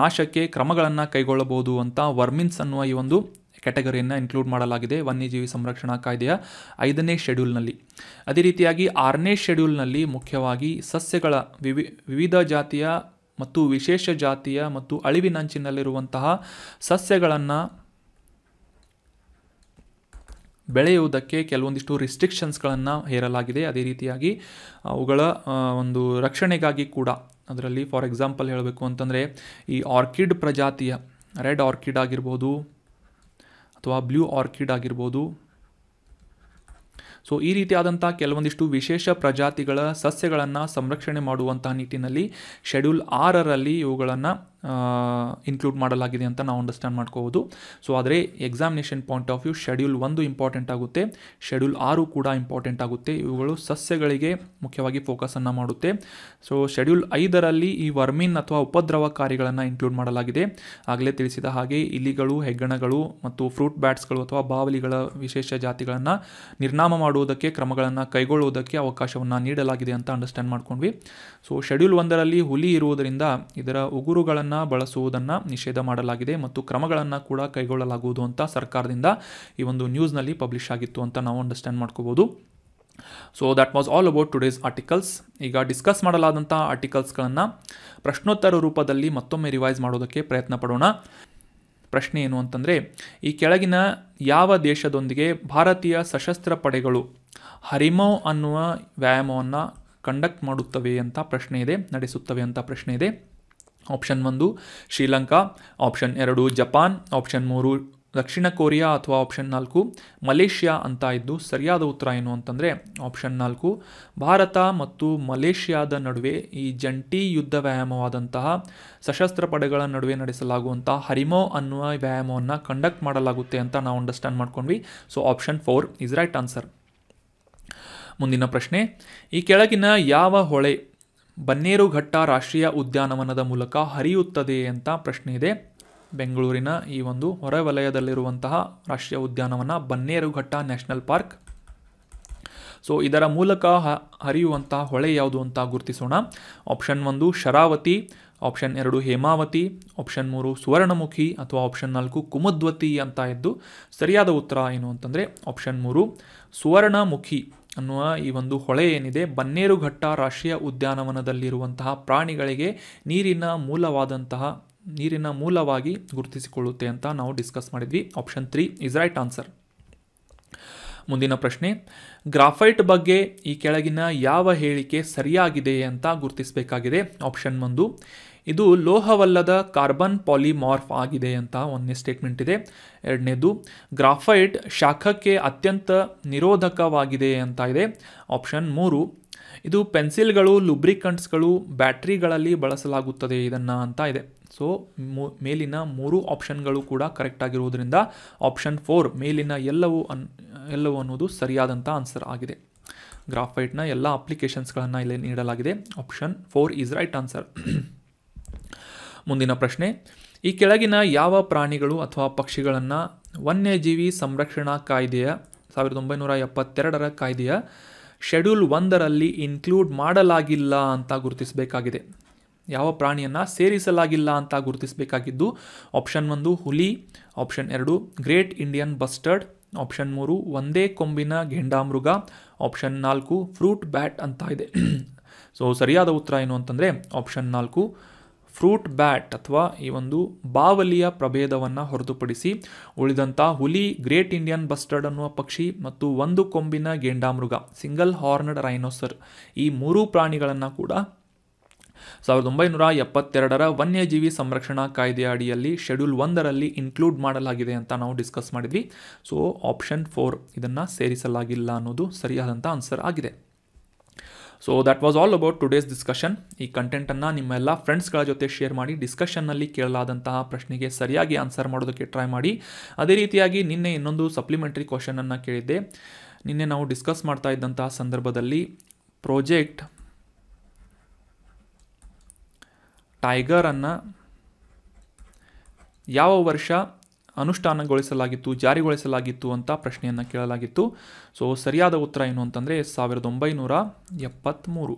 ನಾಶಕ್ಕೆ ಕ್ರಮಗಳನ್ನು ಕೈಗೊಳ್ಳಬಹುದು ಅಂತ ವರ್ಮಿನ್ಸ್ ಅನ್ನುವ ಈ ಒಂದು ಕ್ಯಾಟಗರಿಯನ್ನು ಇನ್ಕ್ಲೂಡ್ ಮಾಡಲಾಗಿದೆ ವನ್ಯಜೀವಿ ಸಂರಕ್ಷಣಾ ಕಾಯ್ದೆಯ ಐದನೇ ಶೆಡ್ಯೂಲ್ನಲ್ಲಿ ಅದೇ ರೀತಿಯಾಗಿ ಆರನೇ ಶೆಡ್ಯೂಲ್ನಲ್ಲಿ ಮುಖ್ಯವಾಗಿ ಸಸ್ಯಗಳ ವಿವಿ ವಿವಿಧ ಜಾತಿಯ ಮತ್ತು ವಿಶೇಷ ಜಾತಿಯ ಮತ್ತು ಅಳಿವಿನಂಚಿನಲ್ಲಿರುವಂತಹ ಸಸ್ಯಗಳನ್ನು ಬೆಳೆಯುವುದಕ್ಕೆ ಕೆಲವೊಂದಿಷ್ಟು ರಿಸ್ಟ್ರಿಕ್ಷನ್ಸ್ಗಳನ್ನು ಹೇರಲಾಗಿದೆ ಅದೇ ರೀತಿಯಾಗಿ ಅವುಗಳ ಒಂದು ರಕ್ಷಣೆಗಾಗಿ ಕೂಡ ಅದರಲ್ಲಿ ಫಾರ್ ಎಕ್ಸಾಂಪಲ್ ಹೇಳಬೇಕು ಅಂತಂದರೆ ಈ ಆರ್ಕಿಡ್ ಪ್ರಜಾತಿಯ ರೆಡ್ ಆರ್ಕಿಡ್ ಆಗಿರ್ಬೋದು ಅಥವಾ ಬ್ಲೂ ಆರ್ಕಿಡ್ ಆಗಿರ್ಬೋದು ಸೊ ಈ ರೀತಿಯಾದಂಥ ಕೆಲವೊಂದಿಷ್ಟು ವಿಶೇಷ ಪ್ರಜಾತಿಗಳ ಸಸ್ಯಗಳನ್ನು ಸಂರಕ್ಷಣೆ ಮಾಡುವಂತಹ ನಿಟ್ಟಿನಲ್ಲಿ ಶೆಡ್ಯೂಲ್ ಆರರಲ್ಲಿ ಇವುಗಳನ್ನು ಇನ್ಕ್ಲೂಡ್ ಮಾಡಲಾಗಿದೆ ಅಂತ ನಾವು ಅಂಡರ್ಸ್ಟ್ಯಾಂಡ್ ಮಾಡ್ಕೋಬೋದು ಸೊ ಆದರೆ examination point of view schedule ಒಂದು ಇಂಪಾರ್ಟೆಂಟ್ ಆಗುತ್ತೆ ಶೆಡ್ಯೂಲ್ ಆರು ಕೂಡ ಇಂಪಾರ್ಟೆಂಟ್ ಆಗುತ್ತೆ ಇವುಗಳು ಸಸ್ಯಗಳಿಗೆ ಮುಖ್ಯವಾಗಿ ಫೋಕಸನ್ನು ಮಾಡುತ್ತೆ ಸೊ ಶೆಡ್ಯೂಲ್ ಐದರಲ್ಲಿ ಈ ವರ್ಮಿನ್ ಅಥವಾ ಉಪದ್ರವ ಕಾರ್ಯಗಳನ್ನು ಇನ್ಕ್ಲೂಡ್ ಮಾಡಲಾಗಿದೆ ಆಗಲೇ ತಿಳಿಸಿದ ಹಾಗೆ ಇಲಿಗಳು ಹೆಗ್ಗಣಗಳು ಮತ್ತು ಫ್ರೂಟ್ ಬ್ಯಾಟ್ಸ್ಗಳು ಅಥವಾ ಬಾವಲಿಗಳ ವಿಶೇಷ ಜಾತಿಗಳನ್ನು ನಿರ್ನಾಮ ಮಾಡುವುದಕ್ಕೆ ಕ್ರಮಗಳನ್ನು ಕೈಗೊಳ್ಳುವುದಕ್ಕೆ ಅವಕಾಶವನ್ನು ನೀಡಲಾಗಿದೆ ಅಂತ ಅಂಡರ್ಸ್ಟ್ಯಾಂಡ್ ಮಾಡ್ಕೊಂಡ್ವಿ ಸೊ ಶೆಡ್ಯೂಲ್ ಒಂದರಲ್ಲಿ ಹುಲಿ ಇರುವುದರಿಂದ ಇದರ ಉಗುರುಗಳನ್ನು ಬಳಸುವುದನ್ನು ನಿಷೇಧ ಮಾಡಲಾಗಿದೆ ಮತ್ತು ಕ್ರಮಗಳನ್ನು ಕೂಡ ಕೈಗೊಳ್ಳಲಾಗುವುದು ಅಂತ ಸರ್ಕಾರದಿಂದ ಈ ಒಂದು ನ್ಯೂಸ್ನಲ್ಲಿ ಪಬ್ಲಿಷ್ ಆಗಿತ್ತು ಅಂತ ನಾವು ಅಂಡರ್ಸ್ಟ್ಯಾಂಡ್ ಮಾಡ್ಕೋಬೋದು so that was all about today's articles ಈಗ ಡಿಸ್ಕಸ್ ಮಾಡಲಾದಂಥ ಆರ್ಟಿಕಲ್ಸ್ಗಳನ್ನು ಪ್ರಶ್ನೋತ್ತರ ರೂಪದಲ್ಲಿ ಮತ್ತೊಮ್ಮೆ ರಿವೈಸ್ ಮಾಡೋದಕ್ಕೆ ಪ್ರಯತ್ನ ಪಡೋಣ ಪ್ರಶ್ನೆ ಏನು ಅಂತಂದರೆ ಈ ಕೆಳಗಿನ ಯಾವ ದೇಶದೊಂದಿಗೆ ಭಾರತೀಯ ಸಶಸ್ತ್ರ ಪಡೆಗಳು ಹರಿಮೋ ಅನ್ನುವ ವ್ಯಾಯಾಮವನ್ನು ಕಂಡಕ್ಟ್ ಮಾಡುತ್ತವೆ ಅಂತ ಪ್ರಶ್ನೆ ಇದೆ ನಡೆಸುತ್ತವೆ ಅಂತ ಪ್ರಶ್ನೆ ಇದೆ ಆಪ್ಷನ್ ಒಂದು ಶ್ರೀಲಂಕಾ ಆಪ್ಷನ್ ಎರಡು ಜಪಾನ್ ಆಪ್ಷನ್ ಮೂರು ದಕ್ಷಿಣ ಕೊರಿಯಾ ಅಥವಾ ಆಪ್ಷನ್ ನಾಲ್ಕು ಮಲೇಷ್ಯಾ ಅಂತ ಇದ್ದು ಸರಿಯಾದ ಉತ್ತರ ಏನು ಅಂತಂದರೆ ಆಪ್ಷನ್ ನಾಲ್ಕು ಭಾರತ ಮತ್ತು ಮಲೇಷ್ಯಾದ ನಡುವೆ ಈ ಜಂಟಿ ಯುದ್ಧ ವ್ಯಾಯಾಮವಾದಂತಹ ಸಶಸ್ತ್ರ ಪಡೆಗಳ ನಡುವೆ ನಡೆಸಲಾಗುವಂತಹ ಹರಿಮೋ ಅನ್ನುವ ವ್ಯಾಯಾಮವನ್ನು ಕಂಡಕ್ಟ್ ಮಾಡಲಾಗುತ್ತೆ ಅಂತ ನಾವು ಅಂಡರ್ಸ್ಟ್ಯಾಂಡ್ ಮಾಡ್ಕೊಂಡ್ವಿ so option four is right answer ಮುಂದಿನ ಪ್ರಶ್ನೆ ಈ ಕೆಳಗಿನ ಯಾವ ಹೊಳೆ ಬನ್ನೇರುಘಟ್ಟ ರಾಷ್ಟ್ರೀಯ ಉದ್ಯಾನವನದ ಮೂಲಕ ಹರಿಯುತ್ತದೆ ಅಂತ ಪ್ರಶ್ನೆ ಇದೆ ಬೆಂಗಳೂರಿನ ಈ ಒಂದು ಹೊರವಲಯದಲ್ಲಿರುವಂತಹ ರಾಷ್ಟ್ರೀಯ ಉದ್ಯಾನವನ ಬನ್ನೇರುಘಟ್ಟ ನ್ಯಾಷನಲ್ ಪಾರ್ಕ್ ಸೊ ಇದರ ಮೂಲಕ ಹರಿಯುವಂತಹ ಹೊಳೆ ಯಾವುದು ಅಂತ ಗುರುತಿಸೋಣ ಆಪ್ಷನ್ ಒಂದು ಶರಾವತಿ ಆಪ್ಷನ್ ಎರಡು ಹೇಮಾವತಿ ಆಪ್ಷನ್ ಮೂರು ಸುವರ್ಣಮುಖಿ ಅಥವಾ ಆಪ್ಷನ್ ನಾಲ್ಕು ಕುಮದ್ವತಿ ಅಂತ ಇದ್ದು ಸರಿಯಾದ ಉತ್ತರ ಏನು ಅಂತಂದರೆ ಆಪ್ಷನ್ ಮೂರು ಸುವರ್ಣಮುಖಿ ಅನ್ನುವ ಈ ಒಂದು ಹೊಳೆ ಏನಿದೆ ಬನ್ನೇರುಘಟ್ಟ ರಾಷ್ಟ್ರೀಯ ಉದ್ಯಾನವನದಲ್ಲಿರುವಂತಹ ಪ್ರಾಣಿಗಳಿಗೆ ನೀರಿನ ಮೂಲವಾದಂತಹ ನೀರಿನ ಮೂಲವಾಗಿ ಗುರುತಿಸಿಕೊಳ್ಳುತ್ತೆ ಅಂತ ನಾವು ಡಿಸ್ಕಸ್ ಮಾಡಿದ್ವಿ option three is right answer ಮುಂದಿನ ಪ್ರಶ್ನೆ ಗ್ರಾಫೈಟ್ ಬಗ್ಗೆ ಈ ಕೆಳಗಿನ ಯಾವ ಹೇಳಿಕೆ ಸರಿಯಾಗಿದೆ ಅಂತ ಗುರುತಿಸಬೇಕಾಗಿದೆ ಆಪ್ಷನ್ ಒಂದು ಇದು ಲೋಹವಲ್ಲದ ಕಾರ್ಬನ್ ಪಾಲಿಮಾರ್ಫ್ ಆಗಿದೆ ಅಂತ ಒಂದನೇ ಸ್ಟೇಟ್ಮೆಂಟ್ ಇದೆ ಎರಡನೇದು ಗ್ರಾಫೈಟ್ ಶಾಖಕ್ಕೆ ಅತ್ಯಂತ ನಿರೋಧಕವಾಗಿದೆ ಅಂತ ಇದೆ ಆಪ್ಷನ್ ಮೂರು ಇದು ಪೆನ್ಸಿಲ್ಗಳು ಲುಬ್ರಿಕಂಟ್ಸ್ಗಳು ಬ್ಯಾಟ್ರಿಗಳಲ್ಲಿ ಬಳಸಲಾಗುತ್ತದೆ ಇದನ್ನು ಅಂತ ಇದೆ ಸೊ ಮೇಲಿನ ಮೂರು ಆಪ್ಷನ್ಗಳು ಕೂಡ ಕರೆಕ್ಟ್ ಆಗಿರುವುದರಿಂದ ಆಪ್ಷನ್ ಫೋರ್ ಮೇಲಿನ ಎಲ್ಲವೂ ಅನ್ ಎಲ್ಲವೂ ಅನ್ನೋದು ಸರಿಯಾದಂಥ ಆನ್ಸರ್ ಆಗಿದೆ ಗ್ರಾಫೈಟ್ನ ಎಲ್ಲ ಅಪ್ಲಿಕೇಶನ್ಸ್ಗಳನ್ನು ಇಲ್ಲಿ ನೀಡಲಾಗಿದೆ option four is right answer ಮುಂದಿನ ಪ್ರಶ್ನೆ ಈ ಕೆಳಗಿನ ಯಾವ ಪ್ರಾಣಿಗಳು ಅಥವಾ ಪಕ್ಷಿಗಳನ್ನು ವನ್ಯಜೀವಿ ಸಂರಕ್ಷಣಾ ಕಾಯ್ದೆಯ ಸಾವಿರದ ಒಂಬೈನೂರ ಎಪ್ಪತ್ತೆರಡರ ಕಾಯ್ದೆಯ ಶೆಡ್ಯೂಲ್ ಒಂದರಲ್ಲಿ ಇನ್ಕ್ಲೂಡ್ ಮಾಡಲಾಗಿಲ್ಲ ಅಂತ ಗುರುತಿಸಬೇಕಾಗಿದೆ ಯಾವ ಪ್ರಾಣಿಯನ್ನು ಸೇರಿಸಲಾಗಿಲ್ಲ ಅಂತ ಗುರುತಿಸಬೇಕಾಗಿದ್ದು ಆಪ್ಷನ್ ಒಂದು ಹುಲಿ ಆಪ್ಷನ್ ಎರಡು ಗ್ರೇಟ್ ಇಂಡಿಯನ್ ಬಸ್ಟರ್ಡ್ ಆಪ್ಷನ್ ಮೂರು ಒಂದೇ ಕೊಂಬಿನ ಗೆಂಡಾಮೃಗ ಆಪ್ಷನ್ ನಾಲ್ಕು ಫ್ರೂಟ್ ಬ್ಯಾಟ್ ಅಂತ ಇದೆ ಸೊ (clears throat) ಸರಿಯಾದ ಉತ್ತರ ಏನು ಅಂತಂದರೆ ಆಪ್ಷನ್ ನಾಲ್ಕು ಫ್ರೂಟ್ ಬ್ಯಾಟ್ ಅಥವಾ ಈ ಒಂದು ಬಾವಲಿಯ ಪ್ರಭೇದವನ್ನು ಹೊರತುಪಡಿಸಿ ಉಳಿದಂಥ ಹುಲಿ ಗ್ರೇಟ್ ಇಂಡಿಯನ್ ಬಸ್ಟರ್ಡ್ ಅನ್ನುವ ಪಕ್ಷಿ ಮತ್ತು ಒಂದು ಕೊಂಬಿನ ಗೇಂಡಾಮೃಗ ಸಿಂಗಲ್ ಹಾರ್ನ್ಡ್ ರೈನೋಸರ್ ಈ ಮೂರೂ ಪ್ರಾಣಿಗಳನ್ನು ಕೂಡ ಸಾವಿರದ ಒಂಬೈನೂರ ಎಪ್ಪತ್ತೆರಡರ ವನ್ಯಜೀವಿ ಸಂರಕ್ಷಣಾ ಕಾಯ್ದೆಯ ಅಡಿಯಲ್ಲಿ ಶೆಡ್ಯೂಲ್ ಒಂದರಲ್ಲಿ ಇನ್ಕ್ಲೂಡ್ ಮಾಡಲಾಗಿದೆ ಅಂತ ನಾವು ಡಿಸ್ಕಸ್ ಮಾಡಿದ್ವಿ ಸೊ ಆಪ್ಷನ್ ಫೋರ್ ಇದನ್ನು ಸೇರಿಸಲಾಗಿಲ್ಲ ಅನ್ನೋದು ಸರಿಯಾದಂಥ ಆನ್ಸರ್ ಆಗಿದೆ so that was all about today's discussion ಈ ಕಂಟೆಂಟನ್ನು ನಿಮ್ಮೆಲ್ಲ ಫ್ರೆಂಡ್ಸ್ಗಳ ಜೊತೆ ಶೇರ್ ಮಾಡಿ ಡಿಸ್ಕಷನ್ನಲ್ಲಿ ಕೇಳಲಾದಂತಹ ಪ್ರಶ್ನೆಗೆ ಸರಿಯಾಗಿ ಆನ್ಸರ್ ಮಾಡೋದಕ್ಕೆ ಟ್ರೈ ಮಾಡಿ ಅದೇ ರೀತಿಯಾಗಿ ನಿನ್ನೆ ಇನ್ನೊಂದು ಸಪ್ಲಿಮೆಂಟ್ರಿ ಕ್ವಶನನ್ನು ಕೇಳಿದ್ದೆ ನಿನ್ನೆ ನಾವು ಡಿಸ್ಕಸ್ ಮಾಡ್ತಾ ಇದ್ದಂತಹ ಸಂದರ್ಭದಲ್ಲಿ ಪ್ರೊಜೆಕ್ಟ್ ಟೈಗರನ್ನು ಯಾವ ವರ್ಷ ಅನುಷ್ಠಾನಗೊಳಿಸಲಾಗಿತ್ತು ಜಾರಿಗೊಳಿಸಲಾಗಿತ್ತು ಅಂತ ಪ್ರಶ್ನೆಯನ್ನು ಕೇಳಲಾಗಿತ್ತು ಸೊ ಸರಿಯಾದ ಉತ್ತರ ಏನು ಅಂತಂದರೆ ಸಾವಿರದ ಒಂಬೈನೂರ ಎಪ್ಪತ್ತ್ಮೂರು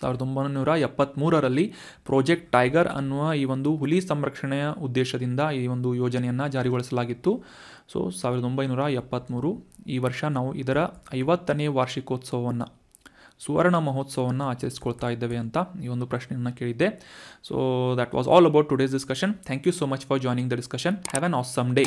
ಸಾವಿರದ ಒಂಬೈನೂರ ಎಪ್ಪತ್ತ್ಮೂರರಲ್ಲಿ ಪ್ರಾಜೆಕ್ಟ್ ಟೈಗರ್ ಅನ್ನುವ ಈ ಒಂದು ಹುಲಿ ಸಂರಕ್ಷಣೆಯ ಉದ್ದೇಶದಿಂದ ಈ ಒಂದು ಯೋಜನೆಯನ್ನು ಜಾರಿಗೊಳಿಸಲಾಗಿತ್ತು ಸೊ ಸಾವಿರದ ಒಂಬೈನೂರ ಎಪ್ಪತ್ತ್ಮೂರು ಈ ವರ್ಷ ನಾವು ಇದರ ಐವತ್ತನೇ ವಾರ್ಷಿಕೋತ್ಸವವನ್ನು ಸುವರ್ಣ ಮಹೋತ್ಸವವನ್ನು ಆಚರಿಸ್ಕೊಳ್ತಾ ಇದ್ದೇವೆ ಅಂತ ಈ ಒಂದು ಪ್ರಶ್ನೆಯನ್ನು ಕೇಳಿದ್ದೆ so that was all about today's discussion thank you so much for joining the discussion have an awesome day